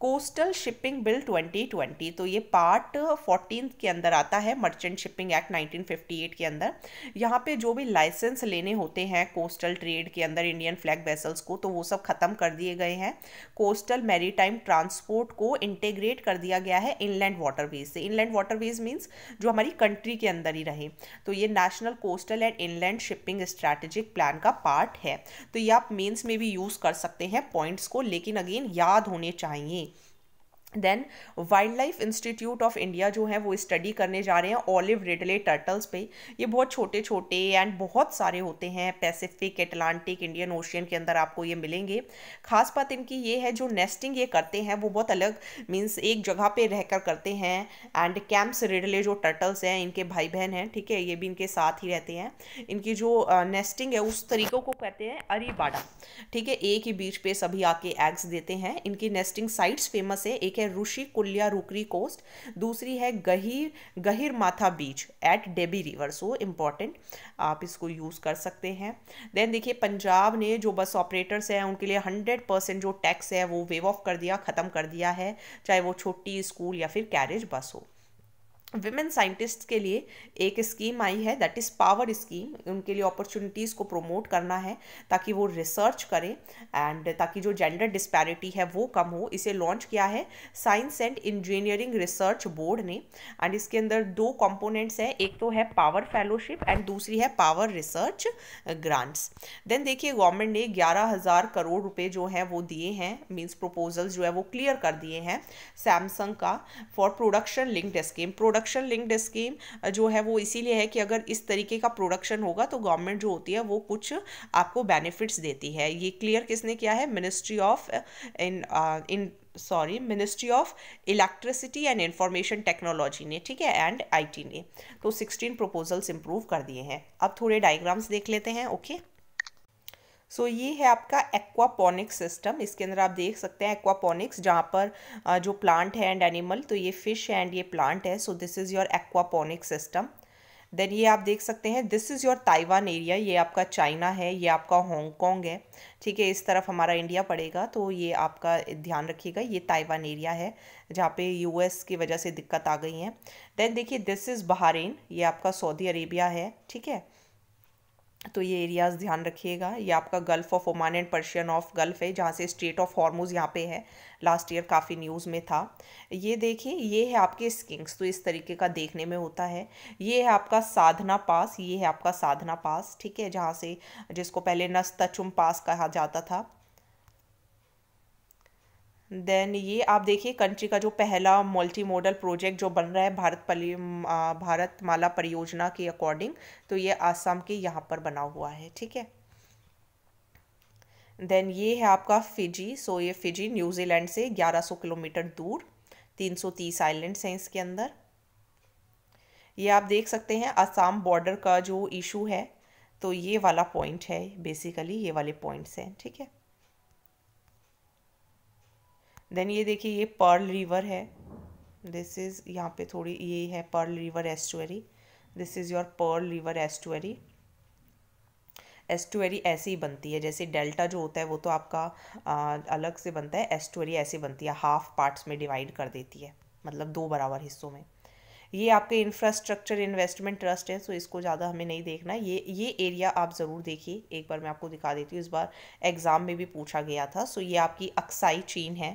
coastal shipping bill 2020 तो ये पार्ट फोर्टीन के अंदर आता है मर्चेंट शिपिंग एक्ट 1958 के अंदर यहाँ पे जो भी लाइसेंस लेने होते हैं कोस्टल ट्रेड के अंदर इंडियन फ्लैग वेसल्स को तो वो सब ख़त्म कर दिए गए हैं कोस्टल मैरीटाइम ट्रांसपोर्ट को इंटेग्रेट कर दिया गया है इनलैंड वाटरवेज से इनलैंड वाटरवेज मीन्स जो हमारी कंट्री के अंदर ही रहे तो ये national coastal and inland shipping strategic plan का पार्ट है तो ये आप मेन्स में भी यूज़ कर सकते हैं पॉइंट्स को लेकिन अगेन याद होने चाहिए then wildlife institute of India जो है वो स्टडी करने जा रहे हैं ऑलिव रिडले टर्टल्स पे ये बहुत छोटे छोटे एंड बहुत सारे होते हैं पैसिफिक एटलांटिक इंडियन ओशियन के अंदर आपको ये मिलेंगे खास बात इनकी ये है जो नेस्टिंग ये करते हैं वो बहुत अलग मीन्स एक जगह पे रहकर करते हैं एंड कैम्प्स रिडले जो टर्टल्स हैं इनके भाई बहन हैं ठीक है ये भी इनके साथ ही रहते हैं इनकी जो नेस्टिंग है उस तरीक़ों को कहते हैं अरीबाडा ठीक है एक ही बीच पे सभी आके एग्स देते हैं इनकी नेस्टिंग साइट्स फेमस है एक है ऋषि कुल्या रुकरी कोस्ट दूसरी है Gahir Gahirmatha beach at Debi river so important आप इसको यूज़ कर सकते हैं देन देखिए पंजाब ने जो बस ऑपरेटर्स हैं उनके लिए हंड्रेड परसेंट जो टैक्स है वो वेव ऑफ कर दिया ख़त्म कर दिया है चाहे वो छोटी स्कूल या फिर कैरेज बस हो विमेन साइंटिस्ट के लिए एक स्कीम आई है दैट इज़ पावर स्कीम उनके लिए अपॉर्चुनिटीज़ को प्रोमोट करना है ताकि वो रिसर्च करें एंड ताकि जो जेंडर डिस्पैरिटी है वो कम हो इसे लॉन्च किया है science and engineering research board ने एंड इसके अंदर दो कंपोनेंट्स हैं एक तो है पावर फेलोशिप एंड दूसरी है पावर रिसर्च ग्रांट्स देन देखिए गवर्नमेंट ने ग्यारह हज़ार करोड़ रुपये जो है वो दिए हैं मीन्स प्रपोजल्स जो है वो क्लियर कर दिए हैं सैमसंग का for production linked scheme product production linked scheme जो है वो इसीलिए है कि अगर इस तरीके का प्रोडक्शन होगा तो गवर्नमेंट जो होती है वो कुछ आपको बेनिफिट्स देती है ये क्लियर किसने किया है ministry of in in sorry ministry of electricity and information technology ने ठीक है एंड आईटी ने तो सिक्सटीन प्रपोजल्स इंप्रूव कर दिए हैं अब थोड़े डायग्राम्स देख लेते हैं ओके okay? सो so, ये है आपका एक्वापोनिक्स सिस्टम इसके अंदर आप देख सकते हैं एक्वापोनिक्स जहाँ पर जो प्लांट है एंड एनिमल तो ये फिश एंड ये प्लांट है so this is your aquaponic system then ये आप देख सकते हैं this is your Taiwan area ये आपका चाइना है ये आपका हांगकॉन्ग है ठीक है इस तरफ हमारा इंडिया पड़ेगा तो ये आपका ध्यान रखिएगा ये ताइवान एरिया है जहाँ पे यूएस की वजह से दिक्कत आ गई है देन देखिए दिस इज़ बहारेन ये आपका सऊदी अरेबिया है ठीक है तो ये एरियाज़ ध्यान रखिएगा ये आपका gulf of Oman and Persian of gulf है जहाँ से स्ट्रेट ऑफ हॉर्मोज यहाँ पे है लास्ट ईयर काफ़ी न्यूज़ में था ये देखिए ये है आपके स्किंग्स तो इस तरीके का देखने में होता है ये है आपका साधना पास ये है आपका साधना पास ठीक है जहाँ से जिसको पहले नस्तचुम पास कहा जाता था देन ये आप देखिए कंट्री का जो पहला मल्टी मॉडल प्रोजेक्ट जो बन रहा है भारत पली भारत माला परियोजना के अकॉर्डिंग तो ये आसाम के यहाँ पर बना हुआ है ठीक है देन ये है आपका फिजी सो ये फिजी न्यूजीलैंड से 1100 किलोमीटर दूर 330 आइलैंड्स हैं इसके अंदर ये आप देख सकते हैं आसाम बॉर्डर का जो इशू है तो ये वाला पॉइंट है बेसिकली ये वाले पॉइंट्स हैं ठीक है देन ये देखिए ये पर्ल रिवर है दिस इज़ यहाँ पे थोड़ी ये है Pearl River estuary this is your Pearl River estuary estuary ऐसे ही बनती है जैसे डेल्टा जो होता है वो तो आपका आ, अलग से बनता है एस्टुअरी ऐसे बनती है हाफ पार्ट्स में डिवाइड कर देती है मतलब दो बराबर हिस्सों में ये आपके इंफ्रास्ट्रक्चर इन्वेस्टमेंट ट्रस्ट है सो इसको ज़्यादा हमें नहीं देखना ये ये एरिया आप ज़रूर देखिए एक बार मैं आपको दिखा देती हूँ इस बार एग्ज़ाम में भी पूछा गया था सो ये आपकी अक्साई चीन है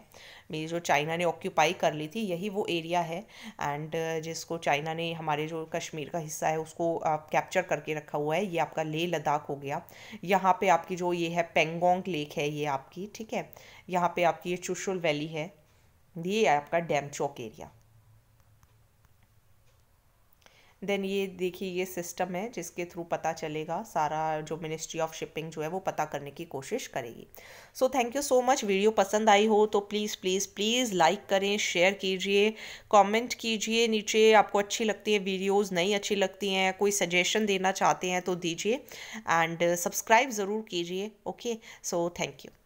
मेरी जो चाइना ने ऑक्यूपाई कर ली थी यही वो एरिया है एंड uh, जिसको चाइना ने हमारे जो कश्मीर का हिस्सा है उसको कैप्चर करके रखा हुआ है ये आपका लेह लद्दाख हो गया यहाँ पर आपकी जो ये है पेंगोंग लेक है ये आपकी ठीक है यहाँ पर आपकी ये चुशुल वैली है ये आपका डैम चौक एरिया देन ये देखिए ये सिस्टम है जिसके थ्रू पता चलेगा सारा जो मिनिस्ट्री ऑफ शिपिंग जो है वो पता करने की कोशिश करेगी so thank you so much video पसंद आई हो तो प्लीज़ प्लीज़ प्लीज़ लाइक करें शेयर कीजिए कमेंट कीजिए नीचे आपको अच्छी लगती है वीडियोस नहीं अच्छी लगती हैं कोई सजेशन देना चाहते हैं तो दीजिए एंड सब्सक्राइब ज़रूर कीजिए ओके सो थैंक यू